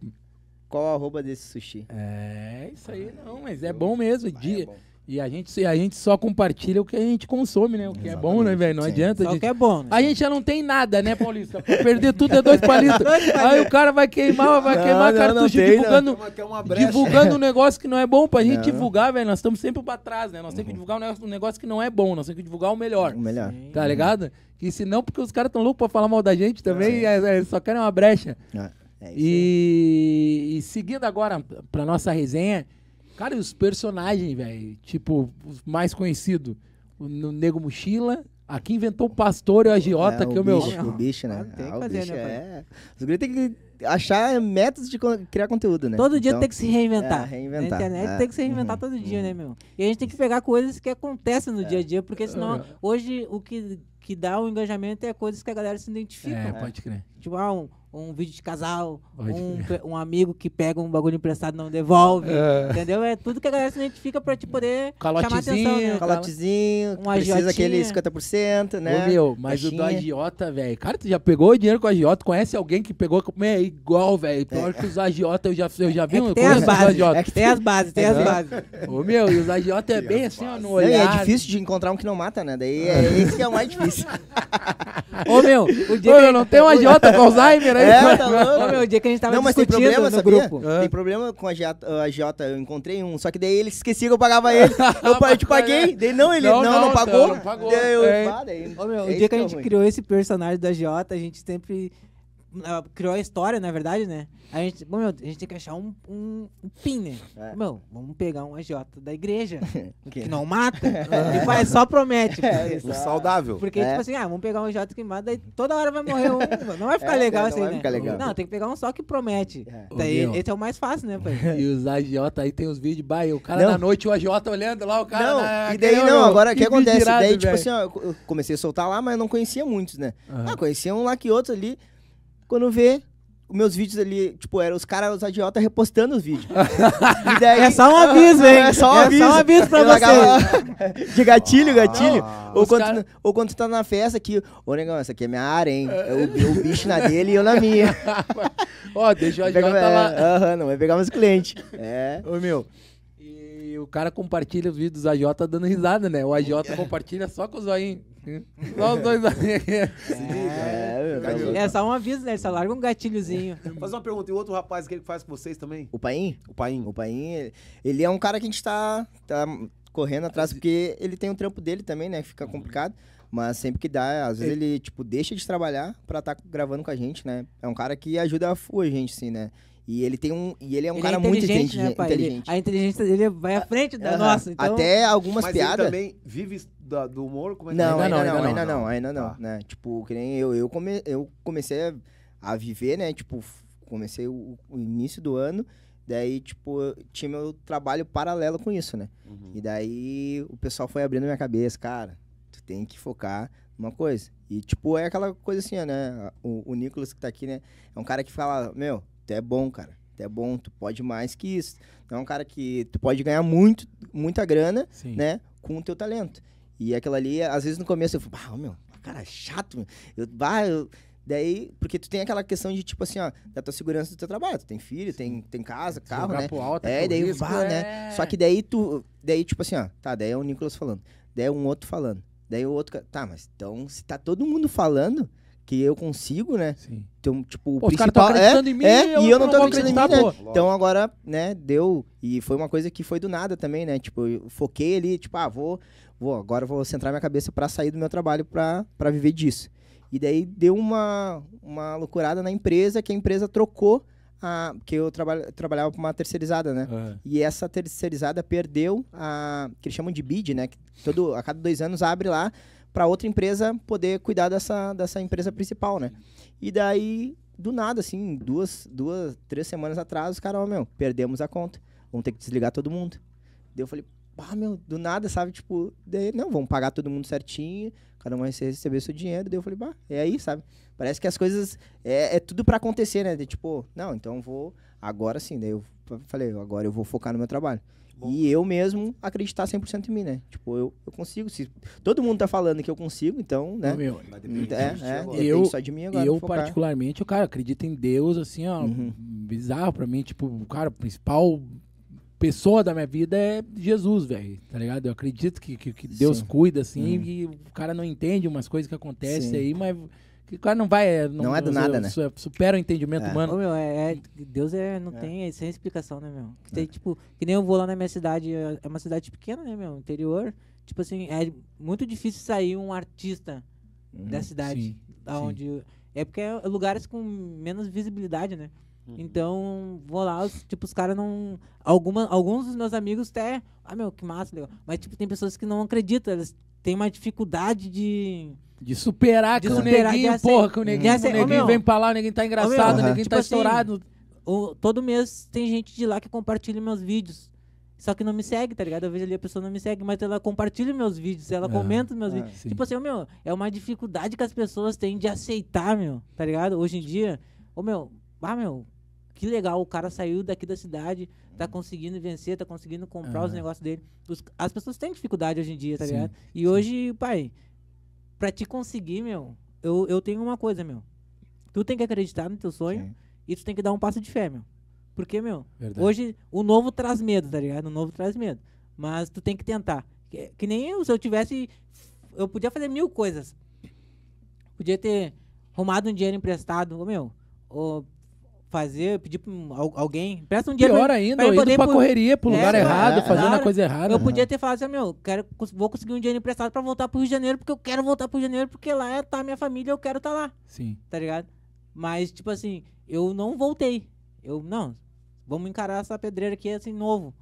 Qual a arroba desse sushi? É, isso aí ah, não, mas é bom mesmo. Vai, é bom. E a gente, a gente só compartilha o que a gente consome, né? O que Exatamente. é bom, né, velho? Não Sim. adianta. Só o que é bom. Né? A gente já não tem nada, né, Paulista? Perder tudo é <laughs> dois palitos. Aí o cara vai queimar, vai não, queimar não, cartucho não divulgando, divulgando um negócio que não é bom pra gente não. divulgar, velho. Nós estamos sempre pra trás, né? Nós uhum. temos que uhum. divulgar um negócio, um negócio que não é bom. Nós temos que divulgar o melhor. O melhor. Sim. Tá ligado? E se não, porque os caras estão loucos para falar mal da gente também, é. é, é só querem uma brecha. É, e, e, seguindo agora para nossa resenha, cara, os personagens, velho, tipo, mais conhecido, o Nego Mochila, Aqui inventou o pastor e o agiota, é, que o, o meu. Bicho, o bicho, né? tem ah, que ah, fazer, bicho, né? É... Os gritos têm que achar métodos de criar conteúdo, né? Todo então, dia tem que se reinventar. É, reinventar. Na internet é. tem que se reinventar uhum, todo dia, uhum. né, meu? E a gente tem que pegar coisas que acontecem no dia a dia, porque senão hoje o que que dá o um engajamento é coisas que a galera se identifica. É, pode crer. Tipo, ah, um, um vídeo de casal, um, um, amigo que pega um bagulho emprestado e não devolve. É. Entendeu? É tudo que a galera se identifica pra te poder calotezinho, chamar atenção. Né? Calotezinho, um precisa aquele 50%, né? Ô, meu, mas Caixinha. o do agiota, velho. Cara, tu já pegou dinheiro com agiota? Conhece alguém que pegou? É igual, velho. Pior é. que os agiota, eu já, eu já é vi é um tem as bases, É que tem as bases, tem as bases. Ô, meu, e os agiota é tem bem assim, ó, no é olhar. É difícil de encontrar um que não mata, né? Daí é ah. esse que é o mais difícil. <laughs> Ô, meu, o dia Ô, meu, não tem um agiota com <laughs> Alzheimer né? É, é, tá <laughs> louco. o dia que a gente tava não, mas tem problema, no sabia? grupo. Tem é. problema com a Jota, a eu encontrei um, só que daí eles esqueciam que eu pagava ele. <laughs> Eu, eu te paguei, daí não, ele não, não, não pagou. Não pagou. Daí eu, é. pá, daí, meu, o é dia que a gente ruim. criou esse personagem da Jota, a gente sempre criou a história, na é verdade, né? A gente, bom, meu, a gente tem que achar um, um, um pin, né? É. Bom, vamos pegar um agiota da igreja, <laughs> que? que não é. mata, <laughs> e faz, só promete. Porque, é, o saudável. Porque, tipo assim, ah, vamos pegar um agiota que mata, e toda hora vai morrer um. Não vai ficar legal assim, né? Legal. Não, tem que pegar um só que promete. Daí, Ô, esse é o mais fácil, né, pai? <laughs> E os agiota aí tem os vídeos, bai, o cara não. noite, o agiota olhando lá, o cara... Não, na... e daí não, agora o que acontece? daí, tipo assim, eu comecei a soltar lá, mas não conhecia muitos, né? Ah, conhecia um lá que outro ali... Quando vê, meus vídeos ali, tipo, eram os caras, os adiotas repostando os vídeos. e daí, <laughs> é só um aviso, hein? <laughs> É só um é aviso. Só um aviso pra vocês. <laughs> De gatilho, gatilho. Ah, ou, quando cara... tu, ou quando tu tá na festa aqui, ô negão, essa aqui é minha área, hein? Eu, o bicho na dele e eu na minha. Ó, deixa o adiota tá lá. Aham, uh -huh, não, vai pegar mais cliente É. Ô, meu... E o cara compartilha os vídeos do agiota dando risada, né? O agiota compartilha só com o zoinho. <laughs> Só os dois ali. É, é, é só um aviso, né? Ele só larga um gatilhozinho. <laughs> Faz uma pergunta, e o outro rapaz que ele faz com vocês também? O Paim? O Paim. O Paim, ele é um cara que a gente tá, tá correndo atrás, porque ele tem o um trampo dele também, né? Fica uhum. complicado. Mas sempre que dá, às vezes é. ele, tipo, deixa de trabalhar pra estar tá gravando com a gente, né? É um cara que ajuda a gente, assim, né? E ele tem um. E ele é um ele é cara é muito inteligente. Né, inteligente. Ele, a inteligência dele vai à ah, frente da nossa. Então... Até algumas Mas piadas. Ele também vive do humor? Como é não, ainda, não, ainda, não, ainda não, ainda não. Né? Tipo, que nem eu, eu, come, eu comecei a viver, né? Tipo, comecei o, o início do ano. Daí, tipo, tinha meu trabalho paralelo com isso, né? Uhum. E daí o pessoal foi abrindo minha cabeça, cara, tu tem que focar numa coisa. E, tipo, é aquela coisa assim, né? O, o Nicolas que tá aqui, né? É um cara que fala, meu, tu é bom, cara. Tu é bom, tu pode mais que isso. Tu é um cara que tu pode ganhar muito, muita grana, Sim. né? Com o teu talento. E aquela ali, às vezes no começo eu falo, meu, cara é chato, meu. Eu, bah, eu... Daí, porque tu tem aquela questão de, tipo assim, ó, da tua segurança do teu trabalho. Tu tem filho, tem, tem casa, carro, né? Pro alto, é, daí, risco, bah, né? é... né? Só que daí tu, daí tipo assim, ó, tá, daí é o Nicolas falando, daí é um outro falando, daí o outro, tá, mas então se tá todo mundo falando, que eu consigo, né? Sim. Então, tipo, Pô, o principal é, mim, é eu e eu não, não tô acreditando em mim, né? Então agora, né, deu e foi uma coisa que foi do nada também, né? Tipo, eu foquei ali, tipo, ah, vou, vou agora vou centrar minha cabeça para sair do meu trabalho para viver disso. E daí deu uma uma loucurada na empresa, que a empresa trocou a que eu trabalha, trabalhava para uma terceirizada, né? Uhum. E essa terceirizada perdeu a que eles chamam de bid, né? Que todo a cada dois anos abre lá para outra empresa poder cuidar dessa, dessa empresa principal, né? E daí, do nada, assim, duas, duas, três semanas atrás, os caras, ó, meu, perdemos a conta. Vamos ter que desligar todo mundo. Daí eu falei, pá, meu, do nada, sabe? Tipo, daí, não, vamos pagar todo mundo certinho, cada um vai receber seu dinheiro. Daí eu falei, bah, é aí, sabe? Parece que as coisas, é, é tudo para acontecer, né? De, tipo, não, então vou, agora sim. Daí eu falei, agora eu vou focar no meu trabalho. Bom. E eu mesmo acreditar 100% em mim, né? Tipo, eu, eu consigo. Se todo mundo tá falando que eu consigo, então, né? Meu, então, é, é, é eu, só de mim agora. Eu, particularmente, eu, cara, acredito em Deus, assim, ó, uhum. bizarro pra mim. Tipo, cara, o principal pessoa da minha vida é Jesus, velho, tá ligado? Eu acredito que, que, que Deus Sim. cuida, assim, uhum. e o cara não entende umas coisas que acontecem aí, mas que quase não vai. É, não, não é do nada, né? Supera o entendimento é. humano. Ô, meu, é, é, Deus é, não é. tem é sem explicação, né, meu? Que, tem, tipo, que nem eu vou lá na minha cidade, é uma cidade pequena, né, meu? Interior. Tipo assim, é muito difícil sair um artista uhum, da cidade. Sim, aonde sim. É porque é lugares com menos visibilidade, né? Uhum. Então, vou lá, os, tipo, os caras não. Alguma, alguns dos meus amigos até. Ah, meu, que massa, legal. Mas, tipo, tem pessoas que não acreditam, elas têm uma dificuldade de de superar de que superar, o neguinho, porra, que o neguinho, que o neguinho vem pra lá, o neguinho tá engraçado, o tipo neguinho tá assim, estourado. todo mês tem gente de lá que compartilha meus vídeos. Só que não me segue, tá ligado? Eu vejo ali a pessoa não me segue, mas ela compartilha meus vídeos, ela ah, comenta meus é, vídeos. Sim. Tipo assim, meu, é uma dificuldade que as pessoas têm de aceitar, meu, tá ligado? Hoje em dia, ô meu, ah, meu, que legal, o cara saiu daqui da cidade, tá conseguindo vencer, tá conseguindo comprar os é. negócios dele. Os, as pessoas têm dificuldade hoje em dia, tá sim, ligado? E sim. hoje, pai, pra te conseguir, meu, eu, eu tenho uma coisa, meu. Tu tem que acreditar no teu sonho Sim. e tu tem que dar um passo de fé, meu. Porque, meu, Verdade. hoje o novo traz medo, tá ligado? O novo traz medo. Mas tu tem que tentar. Que, que nem eu, se eu tivesse. Eu podia fazer mil coisas. Podia ter arrumado um dinheiro emprestado, meu, ou fazer, pedir pra alguém, presta um dia Pior pra, ainda, pra eu indo pra por... correria, pro é, lugar é, errado, é, fazendo a coisa errada. Eu né? podia ter falado assim, meu, quero, vou conseguir um dinheiro emprestado pra voltar pro Rio de Janeiro, porque eu quero voltar pro Rio de Janeiro, porque lá tá minha família, eu quero tá lá. Sim. Tá ligado? Mas, tipo assim, eu não voltei. Eu, não, vamos encarar essa pedreira aqui assim, novo.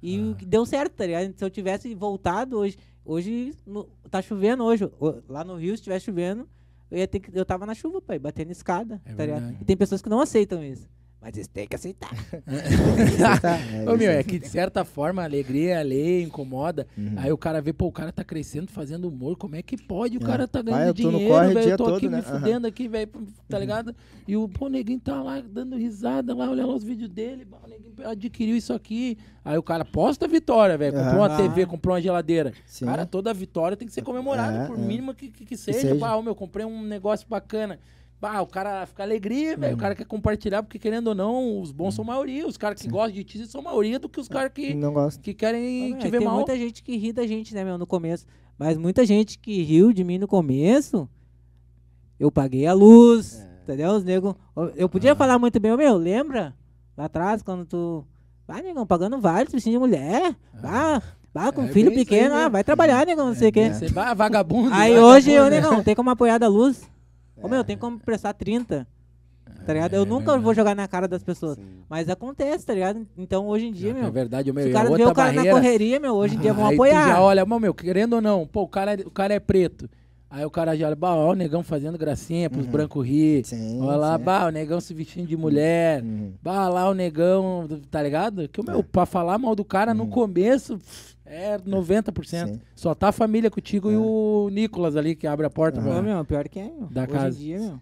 E ah. deu certo, tá ligado? Se eu tivesse voltado hoje, hoje no, tá chovendo hoje, lá no Rio, se tivesse chovendo, eu, ia ter que, eu tava na chuva, pai, batendo escada. É tá E tem pessoas que não aceitam isso. Mas eles têm que aceitar. <laughs> é, <laughs> Ô, meu, é que de certa forma a alegria a é lei incomoda. Uhum. Aí o cara vê, pô, o cara tá crescendo, fazendo humor, como é que pode? O é. cara tá ganhando Pai, dinheiro, velho. Eu tô todo, aqui né? me fudendo uhum. aqui, velho, tá uhum. ligado? E o pô, o neguinho tá lá dando risada, lá, olha lá os vídeos dele, o neguinho adquiriu isso aqui. Aí o cara posta a vitória, velho. Comprou uhum. uma TV, comprou uma geladeira. Sim. Cara, toda vitória tem que ser comemorada, é, por é. mínima que, que, que, seja. Que seja. Ah, meu, comprei um negócio bacana. Bah, o cara fica alegria, velho. Hum. O uhum. cara quer compartilhar, porque querendo ou não, os bons hum. são uhum. maioria. Os caras que Sim. gostam de ti são maioria do que os caras que, não gostam. que querem ah, te é, ver tem mal. Tem muita gente que ri da gente, né, meu, no começo. Mas muita gente que riu de mim no começo, eu paguei a luz, é. entendeu? Os Eu podia ah. falar muito bem, meu, lembra? Lá atrás, quando tu. Vai, negão, pagando vários vestidos de mulher. Ah. Vai, Bah, com é, filho pequeno, aí, ah, né? vai trabalhar, negão, não é, sei o é, quê. Você vai, vagabundo. Aí vagabundo, hoje, né? eu, negão, tem como apoiar da luz? É. Ô, meu, tem é. como prestar 30. Tá ligado? É, Eu nunca vou jogar na cara das pessoas. Sim. Mas acontece, tá ligado? Então hoje em dia, meu. É verdade, meu. Se o é cara vê o cara barreira, na correria, meu, hoje em dia vão apoiar. Já olha, meu, querendo ou não, pô, o cara, o cara é preto. Aí o cara já olha, ó, o negão fazendo gracinha pros uhum. brancos rir. Sim, olha lá, sim. bah, o negão se vestindo de mulher. Uhum. Bah, lá o negão, tá ligado? Que o meu, é. pra falar mal do cara uhum. no começo. Pff, é 90%. Sim. Só tá a família contigo é. e o Nicolas ali que abre a porta. Ah, meu, pior que é, meu. Da Hoje casa. Dia, meu.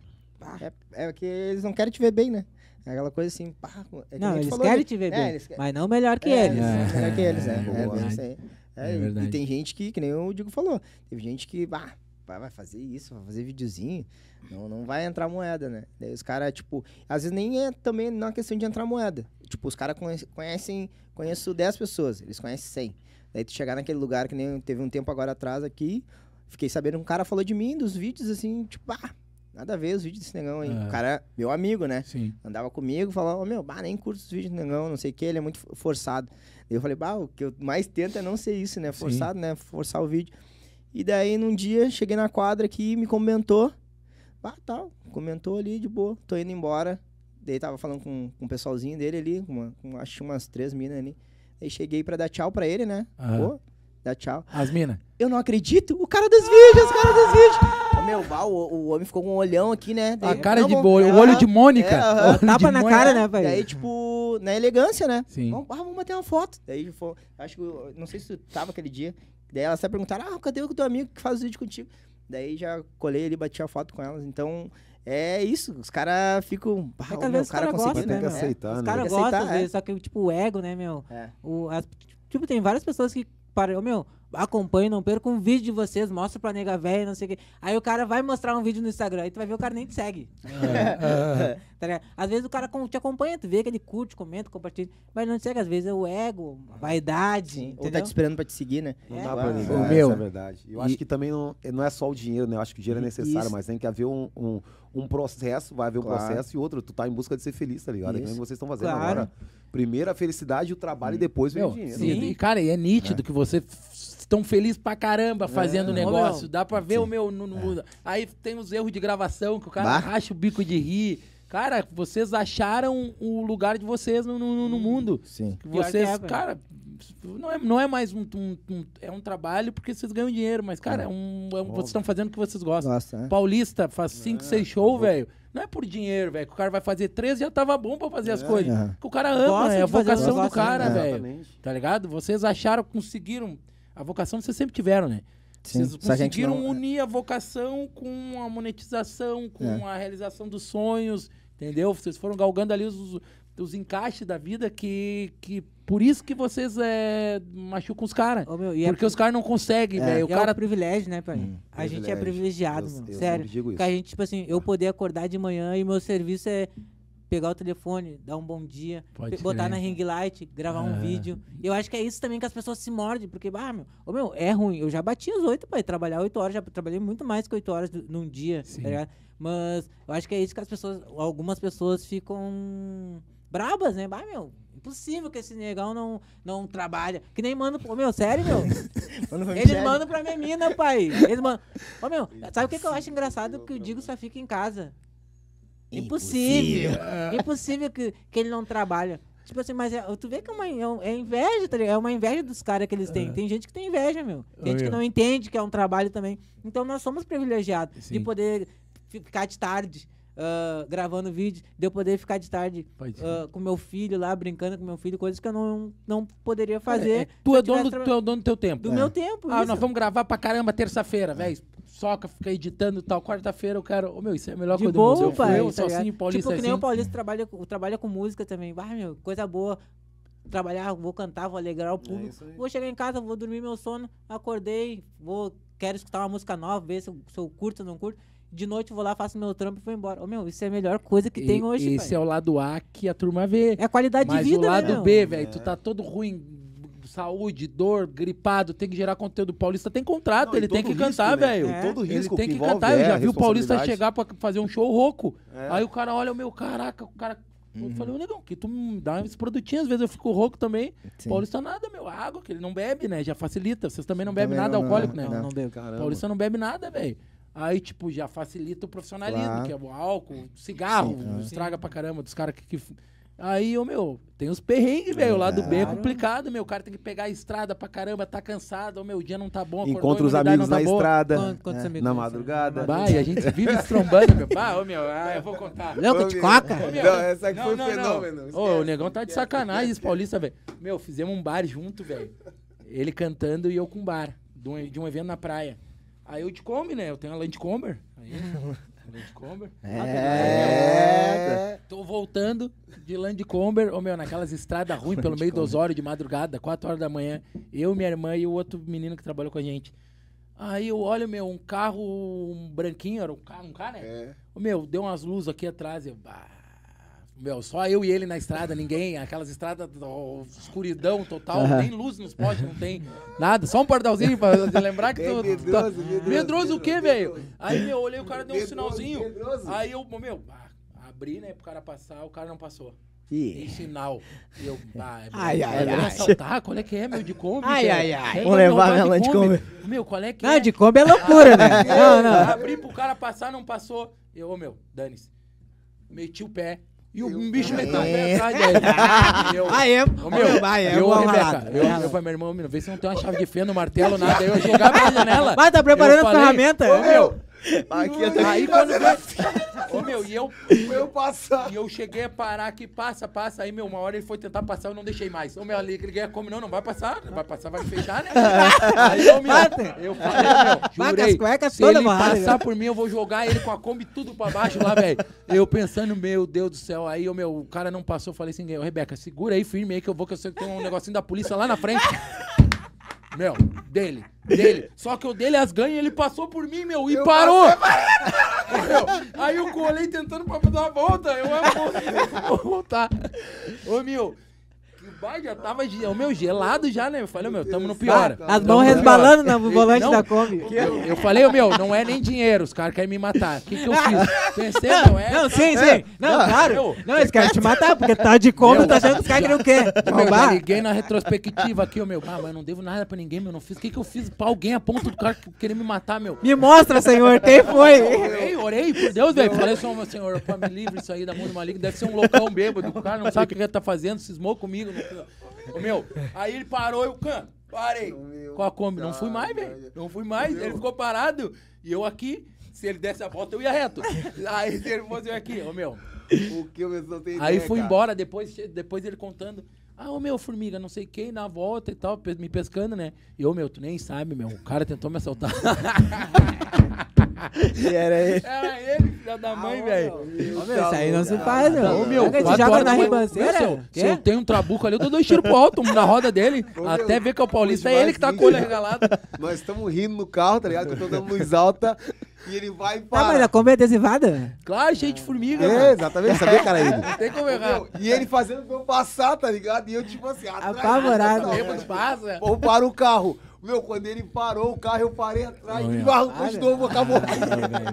É, é que eles não querem te ver bem, né? É aquela coisa assim, pá. É não, eles querem te ver é, bem. Mas não melhor que é, eles. Melhor que <laughs> eles, né? É, é, verdade. E, tem gente que, que nem o Digo falou, teve gente que, bah, vai fazer isso, vai fazer videozinho, não, não vai entrar moeda, né? Daí os caras, tipo, às vezes nem é também não é questão de entrar moeda. Tipo, os caras conhecem, conhecem, conheço 10 pessoas, eles conhecem 100. Daí tu chegar naquele lugar que nem teve um tempo agora atrás aqui, fiquei sabendo, um cara falou de mim, dos vídeos, assim, tipo, ah, nada a ver os vídeos desse negão aí. É. O cara, meu amigo, né? Sim. Andava comigo, falava, oh, meu, bah, nem curto os vídeos do negão, não sei o que, ele é muito forçado. Daí eu falei, bah, o que eu mais tento é não ser isso, né? Forçado, Sim. né? Forçar o vídeo. E daí, num dia, cheguei na quadra aqui e me comentou. Ah, tal, tá, comentou ali, de boa, tô indo embora. Daí tava falando com, com o pessoalzinho dele ali, com uma, com, acho que umas três minas ali. Aí cheguei pra dar tchau pra ele, né? Uhum. Pô, dá tchau. As mina. Eu não acredito. O cara dos vídeos, o cara dos vídeos. Ô, meu, bah, o, o homem ficou com um olhão aqui, né? Daí, a cara de boi, o olho de Mônica. É, olho tapa na Mônica, cara, né, pai? Daí, tipo, na elegância, né? Sim. Vamos, ah, vamos bater uma foto. Daí, foi, acho que, não sei se tu tava aquele dia. Daí elas até perguntaram, ah, cadê o teu amigo que faz vídeo contigo? Daí já colei ali, bati a foto com elas. Então, é isso, os caras ficam. Ah, é os cara gostam, né? né? que aceitar, é. né? Os caras gostam, às vezes, é. só que, tipo, o ego, né, meu? É. O, as, tipo, tem várias pessoas que. Para, oh, meu, acompanho, não perco um vídeo de vocês, mostro pra nega velha, não sei o quê. Aí o cara vai mostrar um vídeo no Instagram, aí tu vai ver o cara nem te segue. É, <laughs> é, é. Tá às vezes o cara te acompanha, tu vê que ele curte, comenta, compartilha, mas não te segue. Às vezes é o ego, a vaidade. Entendeu? Ou tá te esperando pra te seguir, né? É. Não é. dá pra ligar, o meu. é verdade. Eu e... acho que também não, não é só o dinheiro, né? Eu acho que o dinheiro é necessário, Isso. mas tem que haver um, um um processo, vai haver claro. um processo e outro. Tu tá em busca de ser feliz, tá ligado? Isso. É o que vocês estão fazendo claro. agora. Primeiro a felicidade, o trabalho e hum. depois vem Meu, o dinheiro. Sim. E, cara, e é nítido é. que você estão felizes pra caramba fazendo o é, negócio. Dá pra ver sim. o meu. No, no... É. Aí tem os erros de gravação que o cara bah. racha o bico de rir. Cara, vocês acharam o lugar de vocês no, no, no mundo. Sim. Vocês, é, cara, não é, não é mais um, um, um, É um trabalho porque vocês ganham dinheiro, mas, cara, é, é um, é um vocês estão fazendo o que vocês gostam. Nossa, é. Né? Paulista faz 5, 6 é, tá shows, velho. Não é por dinheiro, velho. Que o cara vai fazer 13 já tava bom pra fazer as é. coisas. Que o cara ama, é a vocação do né? cara, velho. Tá ligado? Vocês acharam, conseguiram. A vocação vocês sempre tiveram, né? Sim, vocês conseguiram não... É. unir a vocação com a monetização, com é. a realização dos sonhos, entendeu? Vocês foram galgando ali os, os encaixes da vida que, que por isso que vocês é, machucam os caras. Oh, é porque é... os caras não conseguem, é. velho. O é cara... um privilégio, né, pai? Hum, a gente é privilegiado, eu, Eu sério. digo isso. Que a gente, tipo assim, eu poder acordar de manhã e meu serviço é pegar o telefone, dar um bom dia, Pode botar na ring light, gravar um vídeo. Eu acho que é isso também que as pessoas se mordem, porque, ah, meu, ô, meu é ruim. Eu já bati as oito, pai, trabalhar oito horas, já trabalhei muito mais que oito horas do, num dia, tá Sim. tá ligado? Mas eu acho que é isso que as pessoas, algumas pessoas ficam brabas, né? Ah, meu, impossível que esse negão não, não trabalha. Que nem manda. pro meu, sério, meu? <laughs> Eles mandam pra minha mina, pai. Eles mandam. Ô, meu, <laughs> sabe o que, que eu acho engraçado? Que o Digo só fica em casa. Impossível. Impossível, é. Impossível que, que ele não trabalha. Tipo assim, mas é, tu vê que é uma, é, é inveja, tá ligado? É uma inveja dos caras que eles têm. É. Tem gente que tem inveja, meu. Tem gente que não entende que é um trabalho também. Então nós somos privilegiados Sim. de poder ficar de tarde, uh, gravando vídeo, de eu poder ficar de tarde uh, com meu filho lá, brincando com meu filho, coisas que eu não, não poderia fazer. É, é, tu, é dono, tu é dono do teu tempo. Do é. meu tempo. Ah, isso. nós vamos gravar pra caramba terça-feira, velho. Soca, fica editando e tal. Quarta-feira eu quero. Ô, oh, meu, isso é melhor de o boa, do Pai, eu, tá assim, Paulista. Tipo, que nem assim. o Paulista trabalha, trabalha com música também. vai meu, coisa boa trabalhar, vou cantar, vou alegrar o é público. É vou chegar em casa, vou dormir meu sono, acordei, vou quero escutar uma música nova, ver se eu, se eu curto ou não curto de noite eu vou lá, faço meu trampo e vou embora. Ô, meu, isso é a melhor coisa que e, tem hoje, Esse é o lado A que a turma vê. É a qualidade Mas de vida, né? o lado né, B, velho, é. tu tá todo ruim, saúde, dor, gripado, tem que gerar conteúdo. O Paulista tem contrato, não, ele tem que risco, cantar, né? velho. É. Todo risco ele tem que, que cantar. É, eu já vi o Paulista chegar pra fazer um show rouco. É. Aí o cara olha, o meu, caraca, o cara Uhum. Eu falei, ô negão, que tu dá uns produtinhos, às vezes eu fico rouco também. Sim. Paulista nada, meu. Água, que ele não bebe, né? Já facilita. Vocês também não bebem nada não, né? alcoólico, não, né? Não, não bebe. Paulista não bebe nada, velho. Aí, tipo, já facilita o profissionalismo, claro. que é o álcool, cigarro, Sim, estraga pra caramba dos caras que, que... Aí, ô meu, tem os perrengues, velho. O lado B é complicado, meu. O cara tem que pegar a estrada pra caramba, tá cansado, ô meu, o dia não tá bom. Acordou, Encontra os tá né? amigos na estrada, Quanto, é, amigos na madrugada. e a gente vive estrombando meu. Bah, ô meu, ah, eu vou contar. Leão, de coca? Ô, não, essa aqui não, foi não, um fenômeno. Não. Esquece, ô, o negão tá de sacanagem, esse paulista, velho. Meu, fizemos um bar junto, velho. Ele cantando e eu com bar, de um, de um evento na praia. Aí eu te come, né? Eu tenho a Landcomber. Aí, <laughs> Landcomber. É. é. Tô voltando de Landcomber. Ô, meu, naquelas estradas ruins, pelo meio dos horários de madrugada, 4 horas da manhã. Eu, minha irmã e o outro menino que trabalhou com a gente. Aí eu olho, meu, um carro um branquinho, era um carro, um carro né? É. Ô, meu, deu umas luzes aqui atrás. Eu, bah, meu, só eu e ele na estrada, ninguém. Aquelas estradas, escuridão total, uhum. nem luz nos postes, não tem nada. Só um pardalzinho pra lembrar que tu. Tá medroso, tá... medroso, medroso, o quê, velho? Aí, meu, eu olhei, o cara deu um sinalzinho. Aí eu, meu, ah, abri, né, pro cara passar, o cara não passou. Ih. sinal. Eu, ah, é ai, ai, ai. assaltar? Qual é que é, meu? De Kombi? Ai, ai, ai. Vou levar meu de Kombi. Meu, qual é que não, é? de Kombi é loucura, ah, né? não, não. Abri pro cara passar, não passou. Eu, meu, dane-se. Meti o pé, e o eu, bicho meteu pé atrás dele. Ah, é? Ô, meu, vai, é. Eu, Rebeca, eu, eu falei, meu irmão, vê se não tem uma chave de fenda, um martelo, nada. Aí eu jogava na janela. Vai, tá preparando a ferramenta? Ô, meu, Aqui até aí quando eu... meu, e eu... eu passar. E eu cheguei a parar que passa, passa. Aí, meu, uma hora ele foi tentar passar, eu não deixei mais. o meu, ali, ele quer como, não, não vai passar. Não vai passar, vai fechar, né? <laughs> aí, eu, meu, eu falei, meu, jurei, as cuecas se ele passar né? por mim, eu vou jogar ele com a Kombi tudo pra baixo lá, velho. Eu pensando, meu Deus do céu. Aí, o meu, o cara não passou, eu falei assim, Rebeca, segura aí, firme aí, que eu vou, que eu sei que tem um negocinho da polícia lá na frente. Meu, dele. Dele. Só que o dele as ganha, ele passou por mim, meu, e eu parou! meu, aí eu colei tentando pra dar uma volta. Eu vou <laughs> voltar. Ô, meu, pai já tava é o meu gelado já, né? Eu falei, meu, tamo no pior. As mãos resbalando no volante da Kombi. Eu falei, meu, não é nem dinheiro, os caras querem me matar. O que, que eu fiz? Pensei, não é? Não, sim, sim. Não, claro. Não, eles querem te matar, porque tá de Kombi, tá achando que os caras não querem. Eu liguei na retrospectiva aqui, meu. Ah, mas eu não devo nada pra ninguém, meu. Não fiz. O que, que eu fiz pra alguém a ponto do cara querer me matar, meu? Me mostra, senhor. Quem foi? Orei, orei, por Deus, velho. Falei só, meu senhor, pra me livre isso aí da mão do maligno. Deve ser um loucão bêbado. O cara não sabe o que ele tá fazendo, cismou comigo, não Ô, meu, aí ele parou, e eu, can, parei. Meu, com a Kombi. Não fui tá mais, velho. Não fui mais. Meu. Ele ficou parado. E eu aqui, se ele desse a volta, eu ia reto. Aí se ele fosse eu aqui, ô, meu. O que eu não tenho Aí ideia, fui cara. embora, depois, depois ele contando. Ah, ô meu, formiga, não sei quem, na volta e tal, me pescando, né? E ô meu, tu nem sabe, meu, o cara tentou me assaltar. <laughs> e era ele. Era ele, da mãe, ah, velho. Isso aí tá não se faz, não. Ô, meu, joga na ribanceira. Se eu tenho um trabuco ali, eu dou dois tiros pro alto, na roda dele. Ô, até meu, ver que é o Paulista, é ele que tá com o olho regalado. Nós estamos rindo no carro, tá ligado? Que eu tô dando luz alta. E ele vai e tá, para. Ah, mas a Kombi é adesivada? Claro, cheio de é. formiga. É, mano. exatamente, sabia, cara? Ele. <laughs> Não tem como errar. Meu, e ele fazendo o meu passar, tá ligado? E eu, tipo assim, atrás. Apavorado. Ou para o carro. Meu, quando ele parou o carro, eu parei atrás. Não, e o de novo, acabou.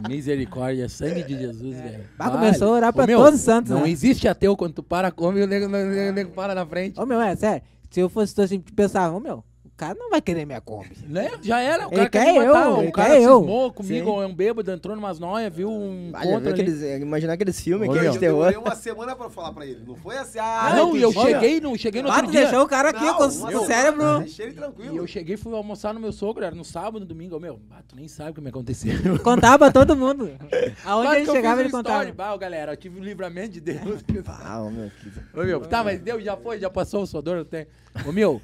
misericórdia, sangue de Jesus, é. velho. Ah, começou a orar pra Ô, meu, todos os santos. Não né? existe ateu quando tu para, come e o nego, o nego para na frente. Ô, meu, é sério. Se eu fosse tu, assim, pensava, ô, meu, o cara não vai querer minha Kombi. Né? Já era. O cara ele quer, eu, matar, ele o cara quer eu. comigo, Sim. é um bêbado, entrou numas noias, viu um Olha, aqueles, é, Imaginar aqueles filmes, Olha, aqueles é eu terror. Eu demorei uma semana pra falar pra ele. Não foi assim, ah... ah não, e eu cheguei, não, cheguei no outro dia. deixou o cara aqui não, com o cérebro... Deixei tranquilo. E eu cheguei, fui almoçar no meu sogro, era no sábado, no domingo. Eu, meu, ah, tu nem sabe o que me aconteceu. <laughs> Contava todo mundo. Aonde ele chegava, ele contava. Story, bah, galera, eu tive um livramento de Deus. Ah, meu, que... Ô, meu, tá, mas deu, já foi, já passou, sua dor não tem. Ô, meu...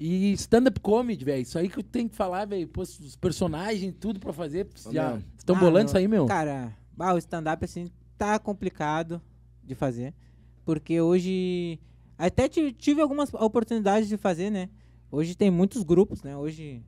E stand-up comedy, velho. Isso aí que eu tenho que falar, velho. Os personagens, tudo pra fazer. já estão ah, bolando isso aí, meu? Cara, o stand-up, assim, tá complicado de fazer. Porque hoje. Até tive algumas oportunidades de fazer, né? Hoje tem muitos grupos, né? Hoje.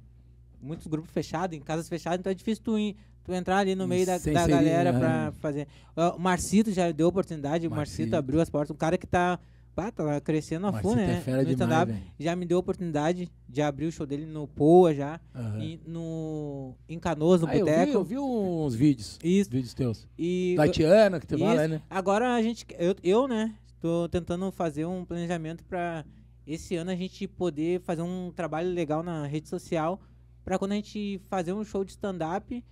Muitos grupos fechados, em casas fechadas, então é difícil tu, ir, tu entrar ali no meio da, da galera pra fazer. O Marcito já deu oportunidade, Marcito. o Marcito abriu as portas. Um cara que tá tá tava crescendo a full, né? no stand-up. Já me deu a oportunidade de abrir o show dele no Poa já. Uhum. E no, em Canoas, no ah, Boteco. Eu, vi, eu vi uns vídeos. Isso. Vídeos teus. E, Tatiana, que tem lá, né? Agora a gente. Eu, eu, né? Tô tentando fazer um planejamento pra esse ano a gente poder fazer um trabalho legal na rede social. Pra quando a gente fazer um show de stand-up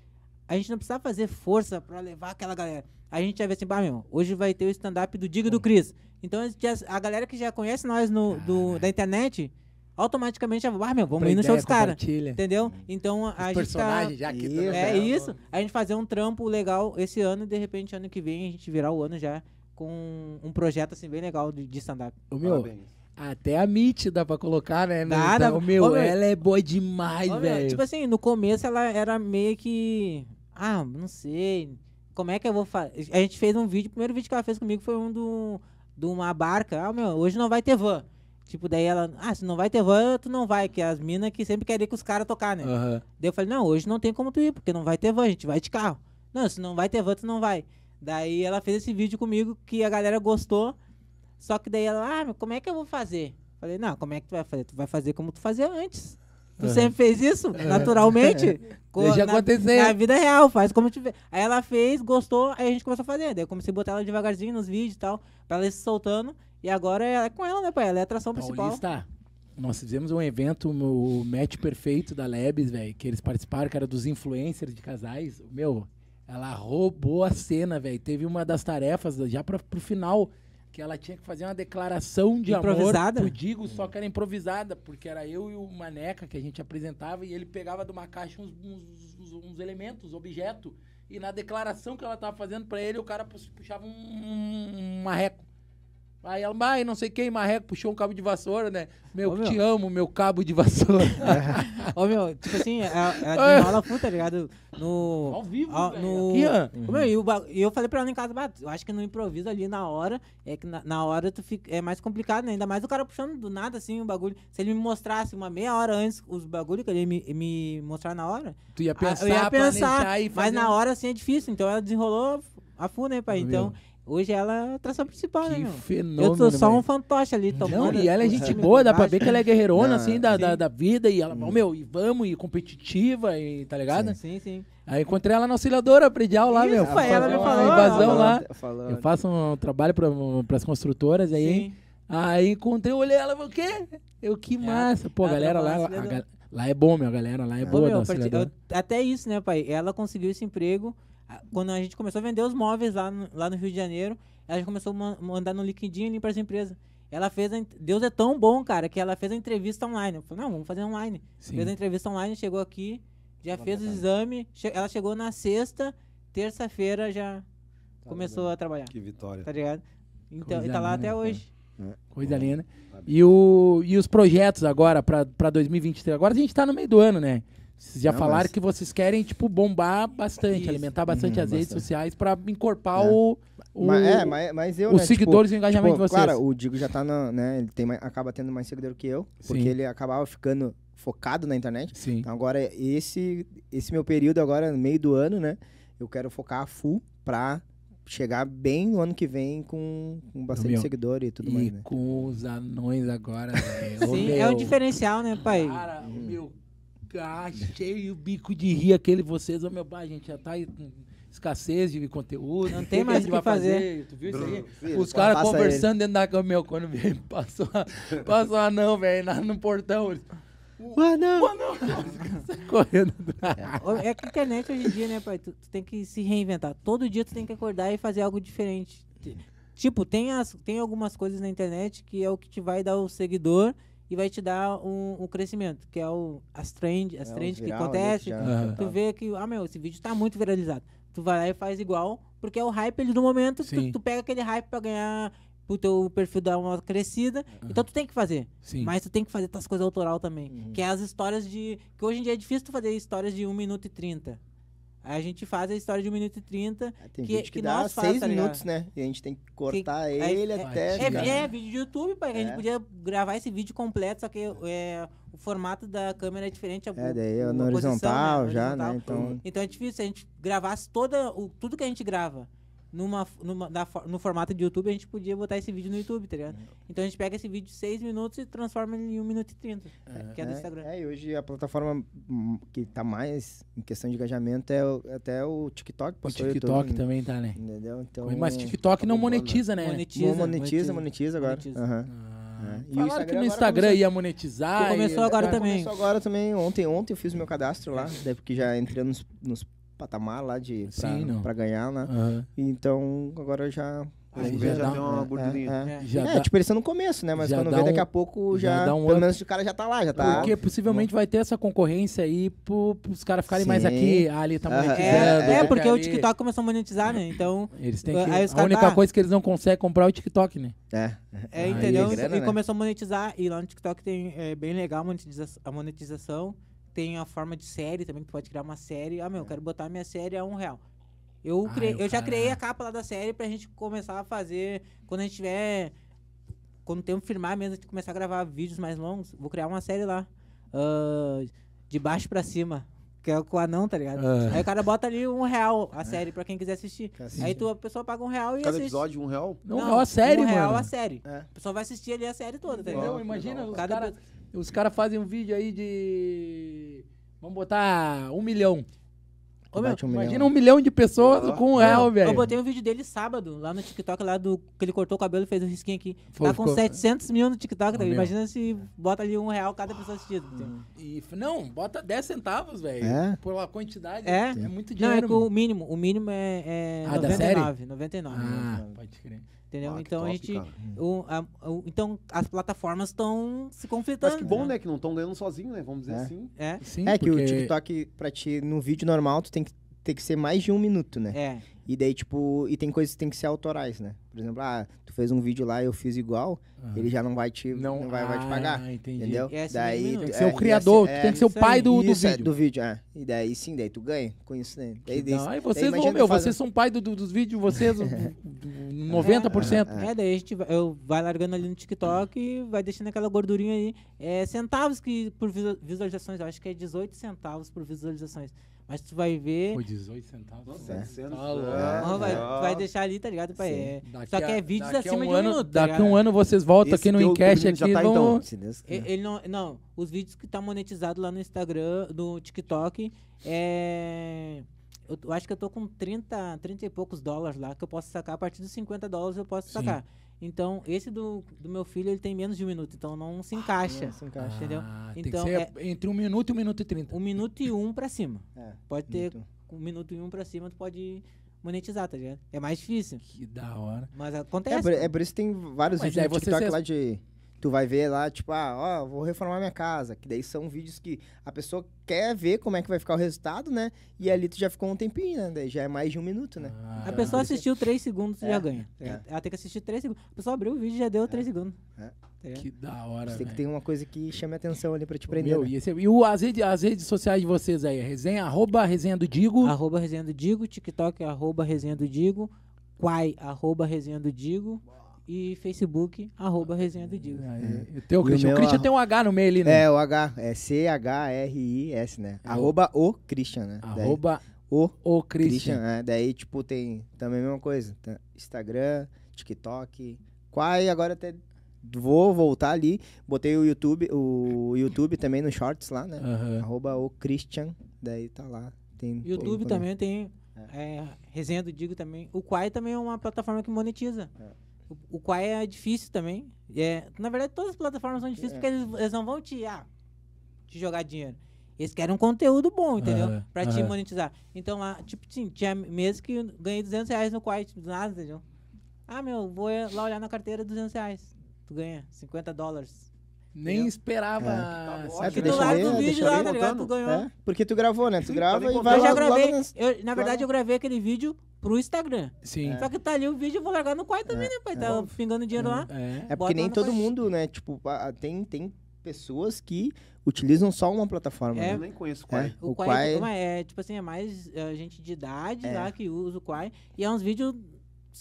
a gente não precisa fazer força para levar aquela galera. A gente já vê assim, bah, meu, hoje vai ter o stand-up do Diga do é. Cris. Então a, galera que já conhece nós no, do, da internet automaticamente já, ah, meu, vamos Pra ir no show dos caras. Entendeu? Hum. Então a, a gente tá, já que isso, É isso. A gente fazer um trampo legal esse ano e de repente ano que vem a gente virar o ano já com um projeto assim bem legal de, de stand-up. O meu. Parabéns. Até a Mitch dá pra colocar, né? Nada. Então, meu, ô, meu, ela é boa demais, velho. Tipo assim, no começo ela era meio que ah, não sei. Como é que eu vou fazer? A gente fez um vídeo, o primeiro vídeo que ela fez comigo foi um do, de uma barca. Ah, meu, hoje não vai ter van. Tipo, daí ela, ah, se não vai ter van, tu não vai, que é as minas que sempre querem que os caras tocar, né? Uhum. Daí eu falei, não, hoje não tem como tu ir, porque não vai ter van, a gente vai de carro. Não, se não vai ter van, tu não vai. Daí ela fez esse vídeo comigo que a galera gostou. Só que daí ela, ah, como é que eu vou fazer? Falei, não, como é que tu vai fazer? Tu vai fazer como tu fazia antes. Tu uhum. sempre fez isso, é. naturalmente. É. Deixa na, acontecer. Na vida real, faz como tiver. Aí ela fez, gostou, aí a gente começou a fazer. Daí eu comecei a botar ela devagarzinho nos vídeos e tal, pra ela ir se soltando. E agora é com ela, né, pai? Ela é a atração principal. Paulista, nós fizemos um evento, o Match Perfeito da Lebes, velho, que eles participaram, que era dos influencers de casais. Meu, ela roubou a cena, velho. Teve uma das tarefas já pra, pro final que ela tinha que fazer uma declaração de improvisada. amor pro Digo, só que era improvisada, porque era eu e o Maneca que a gente apresentava e ele pegava de uma caixa uns, uns, uns elementos, objetos, e na declaração que ela tava fazendo para ele, o cara puxava um, um marreco. Aí ela, mãe, não sei quem, marreco, puxou um cabo de vassoura, né? Meu, Ô, te amo, meu cabo de vassoura. É. <laughs> Ô, meu, tipo assim, ela, ela rola full, tá ligado? No, Ao vivo, a, no, Aqui, uhum. meu, e, o, e eu falei pra ela em casa, eu acho que no improviso ali na hora, é que na, na, hora tu fica, é mais complicado, né? Ainda mais o cara puxando do nada, assim, o bagulho. Se ele me mostrasse uma meia hora antes os bagulhos que ele me, me mostrar na hora... Tu ia pensar, a, eu ia pensar, e fazer... mas na hora, assim, é difícil. Então ela desenrolou a full, né, pai? Então... Meu. Hoje ela é a atração principal, que né, Que fenômeno. Eu sou só um fantoche ali tomando. Não, e ela é gente <laughs> boa, dá pra ver que ela é guerreirona, assim, da, da, da vida. E ela, hum. meu, e vamos, e competitiva, e tá ligado? Sim, sim. sim. Aí encontrei ela na auxiliadora predial lá, meu. Ela, ela me falou. Invasão lá. Falou. Eu faço um trabalho pra, pras construtoras aí. Sim. Aí encontrei, olhei ela, o quê? Eu, que é, massa. Pô, a é galera lá, lá é bom, meu, galera lá é, boa meu, da auxiliadora. Eu, até isso, né, pai? Ela conseguiu esse emprego quando a gente começou a vender os móveis lá no, lá no Rio de Janeiro, ela já começou a mandar no LinkedIn ali para as empresas. Ela fez. A, Deus é tão bom, cara, que ela fez a entrevista online. Eu falei, não, vamos fazer online. Sim. Fez a entrevista online, chegou aqui, já Boa fez o exame. Che ela chegou na sexta, terça-feira já tá começou bem. a trabalhar. Que vitória. Tá ligado? Então, e tá lá até né, hoje. É. Coisa linda. E, o, e os projetos agora para 2023? Agora a gente está no meio do ano, né? Vocês já não, falaram mas... que vocês querem, tipo, bombar bastante, Isso. alimentar bastante hum, as redes sociais para encorpar é. o, o. Mas, é, mas, mas eu, Os né, tipo, seguidores tipo, e o engajamento tipo, de vocês. Claro, o Digo já tá na. Né, ele tem acaba tendo mais seguidor que eu, Sim. porque ele acabava ficando focado na internet. Sim. Então agora, esse, esse meu período agora, no meio do ano, né? Eu quero focar full pra chegar bem no ano que vem com, com bastante meu. seguidor e tudo e mais, né? com os anões agora, <laughs> né? Sim, é um diferencial, né, pai? Cara, hum. meu Achei o bico de rir aquele vocês, ô meu pai, gente, já tá aí com escassez de conteúdo. Não tem mais o que, que fazer. fazer. Tu viu isso aí? Filho, Os caras conversando ele. dentro da cama, meu, quando vem, <laughs> passou, passou anão, não, velho, no portão. o anão! O anão! <laughs> Correndo. É, é que a internet hoje em dia, né, pai? Tu, tu, tem que se reinventar. Todo dia tu tem que acordar e fazer algo diferente. Tipo, tem, as, tem algumas coisas na internet que é o que te vai dar o seguidor e vai te dar um, um crescimento, que é o, as trends, as é, trends que acontecem. Uhum. Tu vê que, ah, meu, esse vídeo tá muito viralizado. Tu vai lá e faz igual, porque é o hype ali do momento, tu, tu, pega aquele hype para ganhar pro teu perfil dar uma crescida. Uhum. Então tu tem que fazer. Sim. Mas tu tem que fazer tuas coisas autoral também. Uhum. Que é as histórias de. Que hoje em dia é difícil tu fazer histórias de 1 minuto e 30. A gente faz a história de 1 minuto e 30. Ah, tem que, vídeo que, que dá 6 tá minutos, né? E a gente tem que cortar que, ele é, até. É, é, vídeo de YouTube, pai. É. A gente é. podia gravar esse vídeo completo, só que é, o formato da câmera é diferente. é, daí no é horizontal, posição, né, né? horizontal já, né? Então... então é difícil. Se a gente gravasse toda, o, tudo que a gente grava numa, numa, da, no formato de YouTube, a gente podia botar esse vídeo no YouTube, tá ligado? Então a gente pega esse vídeo de 6 minutos e transforma ele em 1 minuto e 30, é, é. que é do é, Instagram. É, é, e hoje a plataforma que tá mais em questão de engajamento é o, até o TikTok. O TikTok também tá, né? Entendeu? Então, é Mas TikTok tá não monetiza, né? Monetiza, não monetiza, monetiza, agora. Monetiza. Uhum. Ah, e Falaram que no Instagram começou, ia monetizar. Começou e, agora é, também. Começou agora também. Ontem, ontem eu fiz o meu cadastro lá, porque já entrei nos, nos patamar lá de para ganhar, né? Uhum. Então agora já já, tem uma gordurinha. É, é, é, Já é dá, tipo, eles no começo, né? Mas quando vê, um, daqui a pouco já. já um pelo menos o cara já tá lá, já tá. Porque possivelmente vai ter essa concorrência aí pro, pros caras ficarem Sim. mais aqui, ali tá monetizando. É, é né? porque ali. o TikTok começou a monetizar, né? Então. Eles têm que. Aí, a única tá... coisa que eles não conseguem é comprar é o TikTok, né? É. É, entendeu? Grana, e né? começou a monetizar. E lá no TikTok tem. É bem legal a monetização. A monetização tem a forma de série também, que pode criar uma série. Ah, meu, eu é. quero botar minha série a um real. Eu, Ai, eu já criei é. a capa lá da série pra gente começar a fazer. Quando a gente tiver. Quando o tempo firmar mesmo, a gente começar a gravar vídeos mais longos, vou criar uma série lá. Uh, de baixo pra cima. Que é com o anão, tá ligado? É. Aí o cara bota ali um real a série pra quem quiser assistir. aí assim, tu, a pessoa paga um real e Cada assiste. episódio, um real? Não, um a série, um mano. Um real a série. É. A pessoa vai assistir ali a série toda, tá ligado? Não, imagina os Cada... caras... Os caras fazem um vídeo aí de. Vamos botar um milhão. Ô, meu, um imagina milhão. um milhão de pessoas com um real, velho. Eu botei um vídeo dele sábado, lá no TikTok, lá do que ele cortou o cabelo e fez um risquinho aqui. Pô, tá com ficou, 700 mil no TikTok, tá? imagina se bota ali um real cada pessoa assistida. Hum. E, não, bota 10 centavos, velho. É? Pela quantidade. É? é muito dinheiro. Não, é o mínimo. O mínimo é, é ah, 99, 99. Ah, 99. pode crer. Entendeu? Ah, então top, a gente. O, a, o, então as plataformas estão se conflitando. Mas que bom, né? né? Que não estão ganhando sozinho, né? Vamos dizer é. assim. É, Sim, é porque... que o TikTok, pra ti, no vídeo normal, tu tem que tem que ser mais de um minuto, né? É. E daí, tipo, e tem coisas que tem que ser autorais, né? Por exemplo, ah, tu fez um vídeo lá e eu fiz igual, ah. ele já não vai te, não, não vai, ah, vai te ah, pagar. Entendi. Entendeu? É assim daí, tu, tem que ser é, o criador, é, tu tem que é, ser o pai do, do é, vídeo. do vídeo, é. E daí sim, daí tu ganha com isso, né? Daí, daí, não, e vocês, daí, não, meu, vocês são pai do, do, dos vídeos, vocês 90%. <laughs> É, é, é, daí a gente vai, eu vai largando ali no TikTok e vai deixando aquela gordurinha aí. É, centavos que por visualizações, eu acho que é 18 centavos por visualizações. Mas tu vai ver. Foi 18 centavos. Nossa, é. Tá vai, vai deixar ali, tá ligado? Pai? É. Só que é vídeos acima um de um ano, minuto. Tá daqui um ano vocês voltam Esse tá aqui no Encast aqui. Tá vão... Então, ele não, não, os vídeos que tá monetizado lá no Instagram, no TikTok, é. Eu, eu acho que eu tô com 30, 30 e poucos dólares lá que eu posso sacar. A partir dos 50 dólares eu posso Sim. sacar. Então, esse do, do meu filho, ele tem menos de um minuto, então não se encaixa. Não se encaixa. entendeu? Ah, então, é entre um minuto e um minuto e trinta. Um minuto e um pra cima. É, pode ter um minuto e um pra cima, tu pode monetizar, tá ligado? É mais difícil. Que da hora. Mas é, acontece. É, por, é por isso que tem vários Mas vídeos no TikTok lá de Tu vai ver lá, tipo, ah, ó, vou reformar minha casa. Que daí são vídeos que a pessoa quer ver como é que vai ficar o resultado, né? E ali tu já ficou um tempinho, né? Daí já é mais de um minuto, né? Ah, a pessoa assistiu três segundos, é, já ganha. É. Ela tem que assistir três segundos. A pessoa abriu o vídeo e já deu é. três segundos. É. Que da hora, Você tem que ter uma coisa que chame atenção ali pra te prender. Meu, né? e, esse, e o, as, redes, as redes sociais de vocês aí? Resenha, arroba resenha do Digo. Arroba resenha do Digo. TikTok, arroba resenha do Digo. Quai, arroba resenha do Digo e Facebook, arroba ah, resenha do Digo. É. é. O Christian. O, o Christian tem um H no meio ali, né? É, o H. É C-H-R-I-S, né? É arroba o Christian, né? Arroba o, o Christian. Christian né? Daí, tipo, tem também a mesma coisa. Instagram, TikTok, Quai, agora até vou voltar ali. Botei o YouTube, o YouTube também no Shorts lá, né? Uhum. Arroba o Christian, daí tá lá. Tem YouTube também tem é. é, resenha do Digo também. O Quai também é uma plataforma que monetiza. É. O, o é difícil também. É, na verdade, todas as plataformas são difíceis é. porque eles, eles, não vão te, ah, te jogar dinheiro. Eles querem um conteúdo bom, entendeu? Uhum. Pra te monetizar. Então, lá, tipo, assim, tinha meses que eu ganhei 200 reais no Quai, tipo, do nada, entendeu? Ah, meu, vou eh, lá olhar na carteira 200 reais. Tu ganha 50 dólares. Nem é. esperava. É. Tá do lado do vídeo lá, tá ligado? Tu ganhou. É, porque tu gravou, né? Tu grava e vai eu lá, já gravei, nas... eu, Na verdade, eu gravei aquele vídeo pro Instagram. Sim. É. Só que tá ali o vídeo, eu vou largar no quarto é. né, pai? É tá fingando dinheiro é. lá. É, porque nem todo mundo, né? Tipo, tem, tem pessoas que utilizam só uma plataforma. É, né? Eu nem conheço o Quai. É, o, o Quai, Quai... É, tipo assim, é mais a eh, gente de idade lá que usa o Quai. E é uns vídeos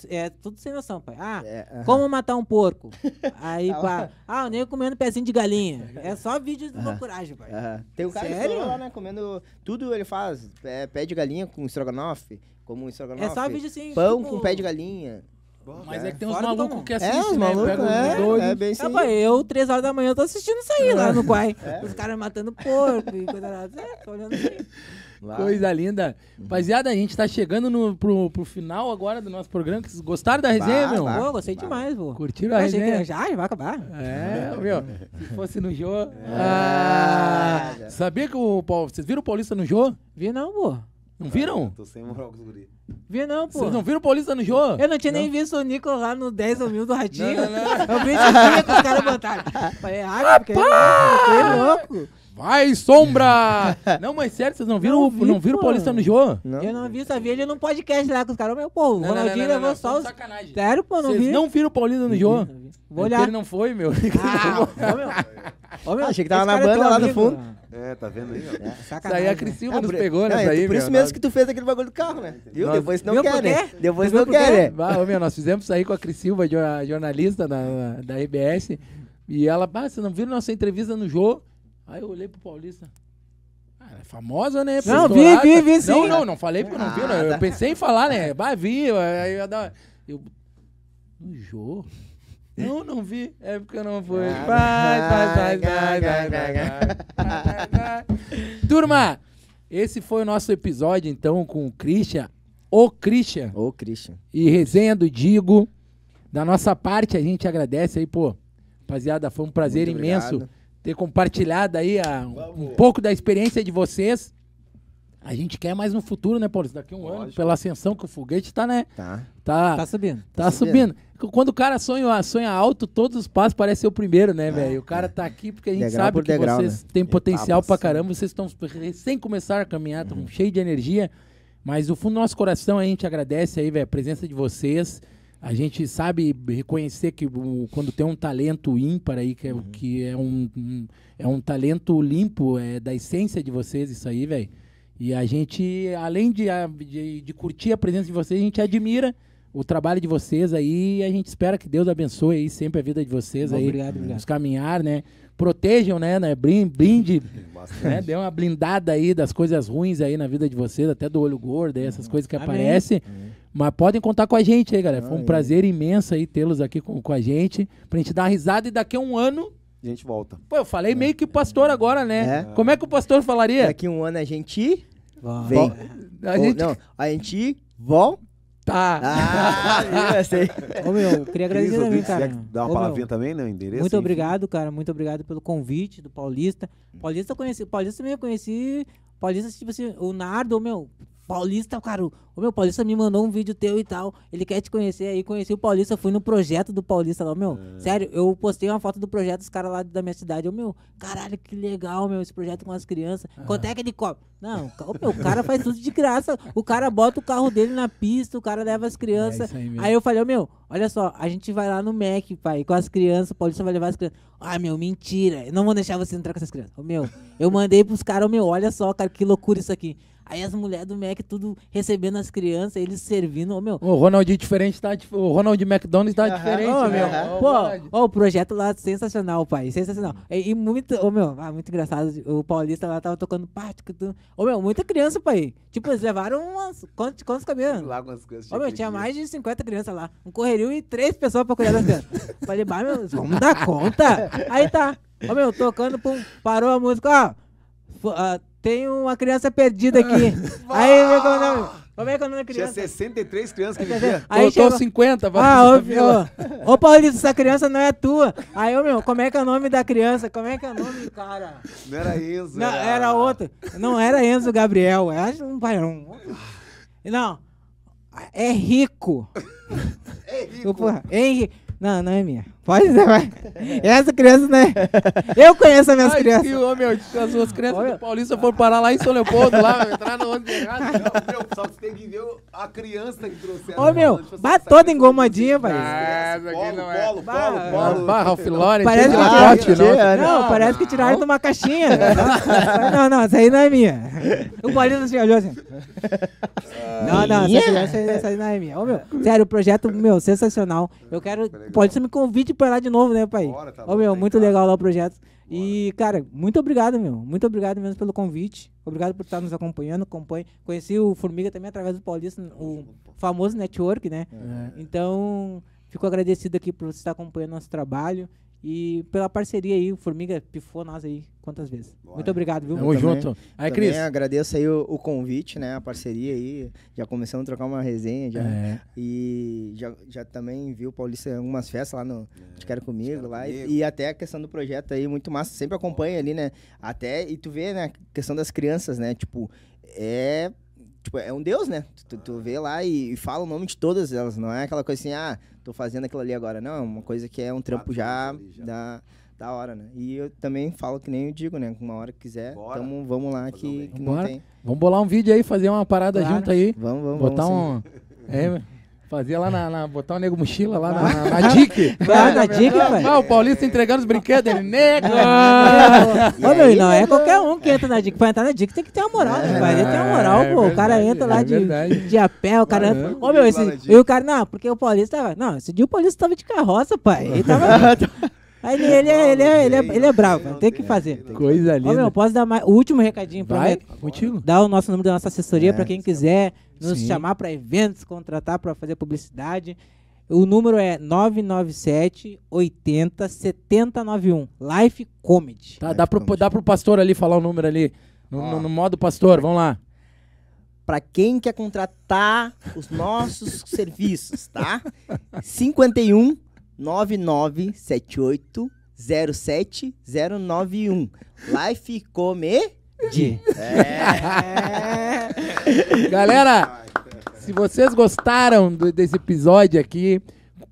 é tudo sem noção, pai. Ah, é, uh -huh. como matar um porco? <laughs> Aí, tá pá. Ah, nem comendo pezinho de galinha. <laughs> É só vídeo de uh -huh. loucuragem, pai. Uh -huh. Tem um cara Sério? lá, né? Comendo. Tudo ele faz. É, pé de galinha com estrogonofe. Como um estrogonofe. É só vídeo assim. Pão tipo... com pé de galinha. Mas é. é, que tem uns malucos que é, assistem, né? é, os malucos, né? Pega é, é, bem assim. eu, três horas da manhã, eu tô assistindo isso aí lá é. no Quai. É. Os caras matando porco e coisa lá. É, tô olhando assim. <laughs> Lá. Coisa linda. Rapaziada, a gente tá chegando no, pro, pro final agora do nosso programa. Vocês gostaram da resenha, bah, meu? Bah, Pô, gostei bah. demais, pô. Curtiram a resenha? Que já, já vai acabar. É, meu. Se fosse no Jô... É, ah, sabia que o Paulo... Vocês viram o Paulista no Jô? Vi não, pô. Não viram? Ah, tô sem moral com os guri. Vi não, pô. Vocês não viram o Paulista no Jô? Eu não tinha não. nem visto o Nico lá no 10 ou mil do Ratinho. Não, não, eu vi esse dia que os caras botaram. Falei, ah, porque ele é louco. Vai, sombra! <laughs> não, mas sério, vocês não viram, não, vi, não viram o Paulista no João? Não. Eu não vi, só vi ele num podcast lá com os caras. Meu povo, o Ronaldinho levou só os. Sacanagem. Sério, pô, não vocês vi. não viram o Paulista no João? Vou olhar. Ele não foi, meu. Ah, <laughs> ô, meu. Ô, meu, ah, achei que tava na é banda é lá amigo, fundo. Mano. É, tá vendo aí? Ó. É, sacanagem. Isso aí a né? Criciúma ah, é, nos pegou, né? por meu, isso mesmo nós... que tu fez aquele bagulho do carro, né? Viu? Nós... Depois não querem. quer, né? Depois não querem. né? Ah, meu, nós fizemos isso aí com a Criciúma, jornalista da, da EBS, E ela, ah, vocês não viram nossa entrevista no jogo? Aí eu olhei pro Paulista. Ah, é famosa, né? Não, vi, vi, vi, sim. Não, não, não falei porque eu não vi, não. Eu pensei em falar, né? Vai vir, aí eu ia dar. Eu. No jogo? Não, não vi. É porque eu não fui. Vai, vai, vai, vai, vai, vai, vai. Turma, esse foi o nosso episódio, então, com o Christian. O Christian. O Christian. E resenha do Digo. Da nossa parte, a gente agradece aí, pô. Rapaziada, foi um prazer Muito imenso obrigado ter compartilhado aí a, um pouco da experiência de vocês. A gente quer mais no futuro, né, Paulo? Daqui a um Lógico. ano, pela ascensão que o foguete tá, né? Tá. Tá, tá subindo. Tá, tá subindo. subindo. Quando o cara sonha, sonha alto, todos os passos parecem ser o primeiro, né, é, velho? O cara é. tá aqui porque a gente degrau sabe que degrau, vocês né? têm Etapas. potencial pra caramba, vocês estão recém começar a caminhar, estão uhum. cheios de energia. Mas no fundo do nosso coração a gente agradece aí, velho, a presença de vocês a gente sabe reconhecer que o, quando tem um talento ímpar aí, que é, uhum. que é, um, um, é um talento limpo, é da essência de vocês isso aí, velho. E a gente, além de, de, de, curtir a presença de vocês, a gente admira o trabalho de vocês aí e a gente espera que Deus abençoe aí sempre a vida de vocês Bom, aí. Obrigado, obrigado. Os caminhar, né? Protejam, né? né brinde, <laughs> né? Dê uma blindada aí das coisas ruins aí na vida de vocês, até do olho gordo, aí, essas uhum. coisas que aparecem. Mas podem contar com a gente aí, galera. Foi um prazer imenso aí tê-los aqui com, com a gente. Pra gente dar uma risada e daqui a um ano a gente volta. Pô, eu falei é. meio que pastor agora, né? É. Como é que o pastor falaria? Daqui um ano a gente vem. A gente... Ou, não, a gente volta. Tá. Ah, eu sei. Ô, meu, eu queria agradecer também, cara. Quer dar uma Ô, palavrinha meu, também, né? Endereço, muito enfim. obrigado, cara. Muito obrigado pelo convite do Paulista. Paulista eu conheci. Paulista também eu conheci. Paulista, tipo assim, o Nardo, meu, Paulista, cara, o meu Paulista me mandou um vídeo teu e tal. Ele quer te conhecer aí. Conheci o Paulista, fui no projeto do Paulista lá, meu. É. Sério, eu postei uma foto do projeto dos caras lá da minha cidade. Eu, meu, caralho, que legal, meu, esse projeto com as crianças. Ah. Quanto é que ele cobra? Não, meu, o cara faz tudo de graça. O cara bota o carro dele na pista, o cara leva as é crianças. É aí, aí, eu falei, oh, meu, olha só, a gente vai lá no Mac, pai, com as crianças, o Paulista vai levar as crianças. Ah, meu, mentira. Eu não vou deixar você entrar com essas crianças. Oh, meu, eu mandei pros caras, meu, olha só, cara, que loucura isso aqui. Aí as mulheres do Mac tudo recebendo as crianças, eles servindo. Ô, meu. O Ronaldinho diferente tá. O Ronald McDonald's tá uhum, diferente, né? ó, meu. É pô, o projeto lá sensacional, pai. Sensacional. E, e muito. Ô, meu, ah, muito engraçado. O Paulista lá tava tocando parte. Ô, meu, muita criança, pai. Tipo, eles levaram umas. Quantos, quantos cabelos? Lá umas crianças. Ô, meu, tinha mais de 50 crianças lá. Um correrio e três pessoas pra cuidar das crianças. <laughs> Falei, bah, meu, vamos dar conta. Aí tá. Ô, meu, tocando, pum, parou a música, ó. Uh, tem uma criança perdida aqui. <laughs> aí é é como é que é o nome da criança? Tinha 63 crianças que vivia. Aí Botou chegou... 50, vai. Ah, ô, ô, ô Paulista, essa criança não é tua. Aí, ô meu, como é que é o nome da criança? Como é que é o nome do cara? Não era Enzo. Não, era, era outro. Não era Enzo Gabriel. era um pai. Não. É rico. <laughs> é rico. é rico. Não, não é minha. Pode ser, vai. É essa criança, né? Eu conheço as minhas Ai, crianças. Filho, meu, as suas crianças Olha. do Paulista foram parar lá em São Leopoldo, lá, <laughs> entrar no ônibus errado. <laughs> Não, meu, só você tem que ver a criança que ela. Ô, meu, bate toda engomadinha, vai Ah, polo, aqui não é. Polo, polo, polo. Barra, Filone, parece que ah, tiraram, não. Né? não, parece que tiraram de uma caixinha. <laughs> não, não, essa aí não é minha. O Paulista se olhou assim. Não, não, essa, criança, essa aí não é minha. Ô, meu, sério, o projeto, meu, sensacional. Eu quero, pode ser me convide pra lá de novo, né, pai? Bora, tá meu, muito legal lá o projeto. Bora. E, cara, muito obrigado, meu. Muito obrigado mesmo pelo convite. Obrigado por estar nos acompanhando. Acompanhe. Conheci o Formiga também através do Paulista, o famoso network, né? É. Então, fico agradecido aqui por você estar acompanhando nosso trabalho e pela parceria aí. O Formiga pifou nós aí quantas vezes. Muito obrigado, viu? Tamo junto. Aí, Cris. agradeço aí o, o, convite, né? A parceria aí. Já começamos a trocar uma resenha já. É. E já, já também viu o Paulista em algumas festas lá no é. Te Quero Comigo. Te quero lá, comigo. E, e, até a questão do projeto aí, muito massa. Sempre acompanha ali, né? Até, e tu vê, né? A questão das crianças, né? Tipo, é tipo, é um deus, né? Tu, tu vê lá e, e, fala o nome de todas elas, não é aquela coisa assim, ah, tô fazendo aquilo ali agora. Não, é uma coisa que é um trampo já, já. da da hora, né? E eu também falo que nem eu digo, né? Uma hora que quiser, tamo, vamos lá que, um que não tem. Vamos bolar um vídeo aí, fazer uma parada claro. junto aí. Vamos, vamos. Botar vamos, um. É, Fazia lá na, na, Botar o nego mochila lá na, ah. na, na dica, Lá <laughs> na dica, velho. Ah, o Paulista entregando os brinquedos, ele, nego! Ah. <laughs> Ô, meu, não é qualquer um que entra na dica. Pra entrar na dica tem que ter uma moral, né? Vai ter uma moral, é, pô. O é cara entra lá é de, de a pé, o cara. Entra... Ô, meu, esse. E o cara, não, porque o Paulista Não, esse dia o Paulista tava de carroça, pai. Ele tava. <laughs> Aí ele, é, ele, é, ele, é, ele é bravo, tem que fazer. Coisa linda. Ô, meu, posso dar mais, o último recadinho, Vai, contigo. Dá o nosso número da nossa assessoria é, para quem tá quiser nos Sim. chamar para eventos, contratar para fazer publicidade. O número é 997 80 7091. Life Comedy. Tá, Life dá, pro, Comedy. dá pro pastor ali falar o número ali. No, no, no modo pastor, vamos lá. Para quem quer contratar os nossos <laughs> serviços, tá? 51 9978 07091. Life Comedy. É. <laughs> Galera, se vocês gostaram do, desse episódio aqui,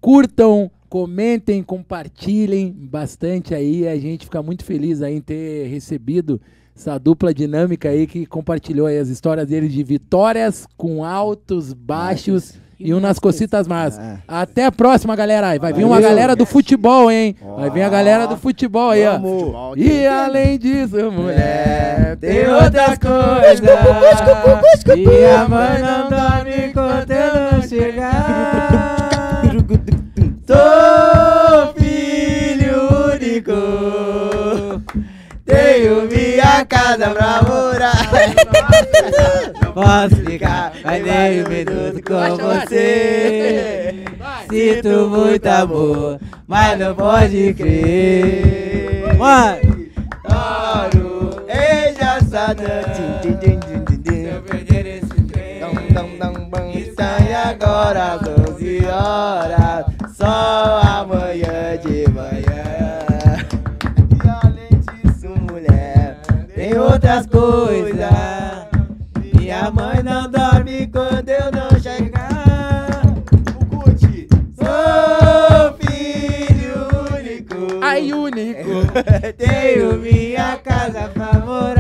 curtam, comentem, compartilhem bastante aí. A gente fica muito feliz aí em ter recebido essa dupla dinâmica aí que compartilhou aí as histórias deles de vitórias com altos, baixos. E um nas cocitas más. É. Até a próxima, galera. Vai Valeu. vir uma galera do é. futebol, hein? Vai vir a galera do futebol aí, ó. e além disso, é. mulher, tem outras coisas. E a mãe não tá me contando chegar. Tô filho único. Tenho minha casa pra morar. <laughs> posso ficar mais nem um minuto com você. Sinto muito amor, mas não pode crer. Mano, Toro, já Satã. Se eu perder esse trem, estão agora 12 horas, só amanhã de manhã. Além disso, mulher, tem outras coisas. Minha mãe não dorme quando eu não chegar. Cucute. Sou filho único. Ai, único. <laughs> Tenho minha casa favorita.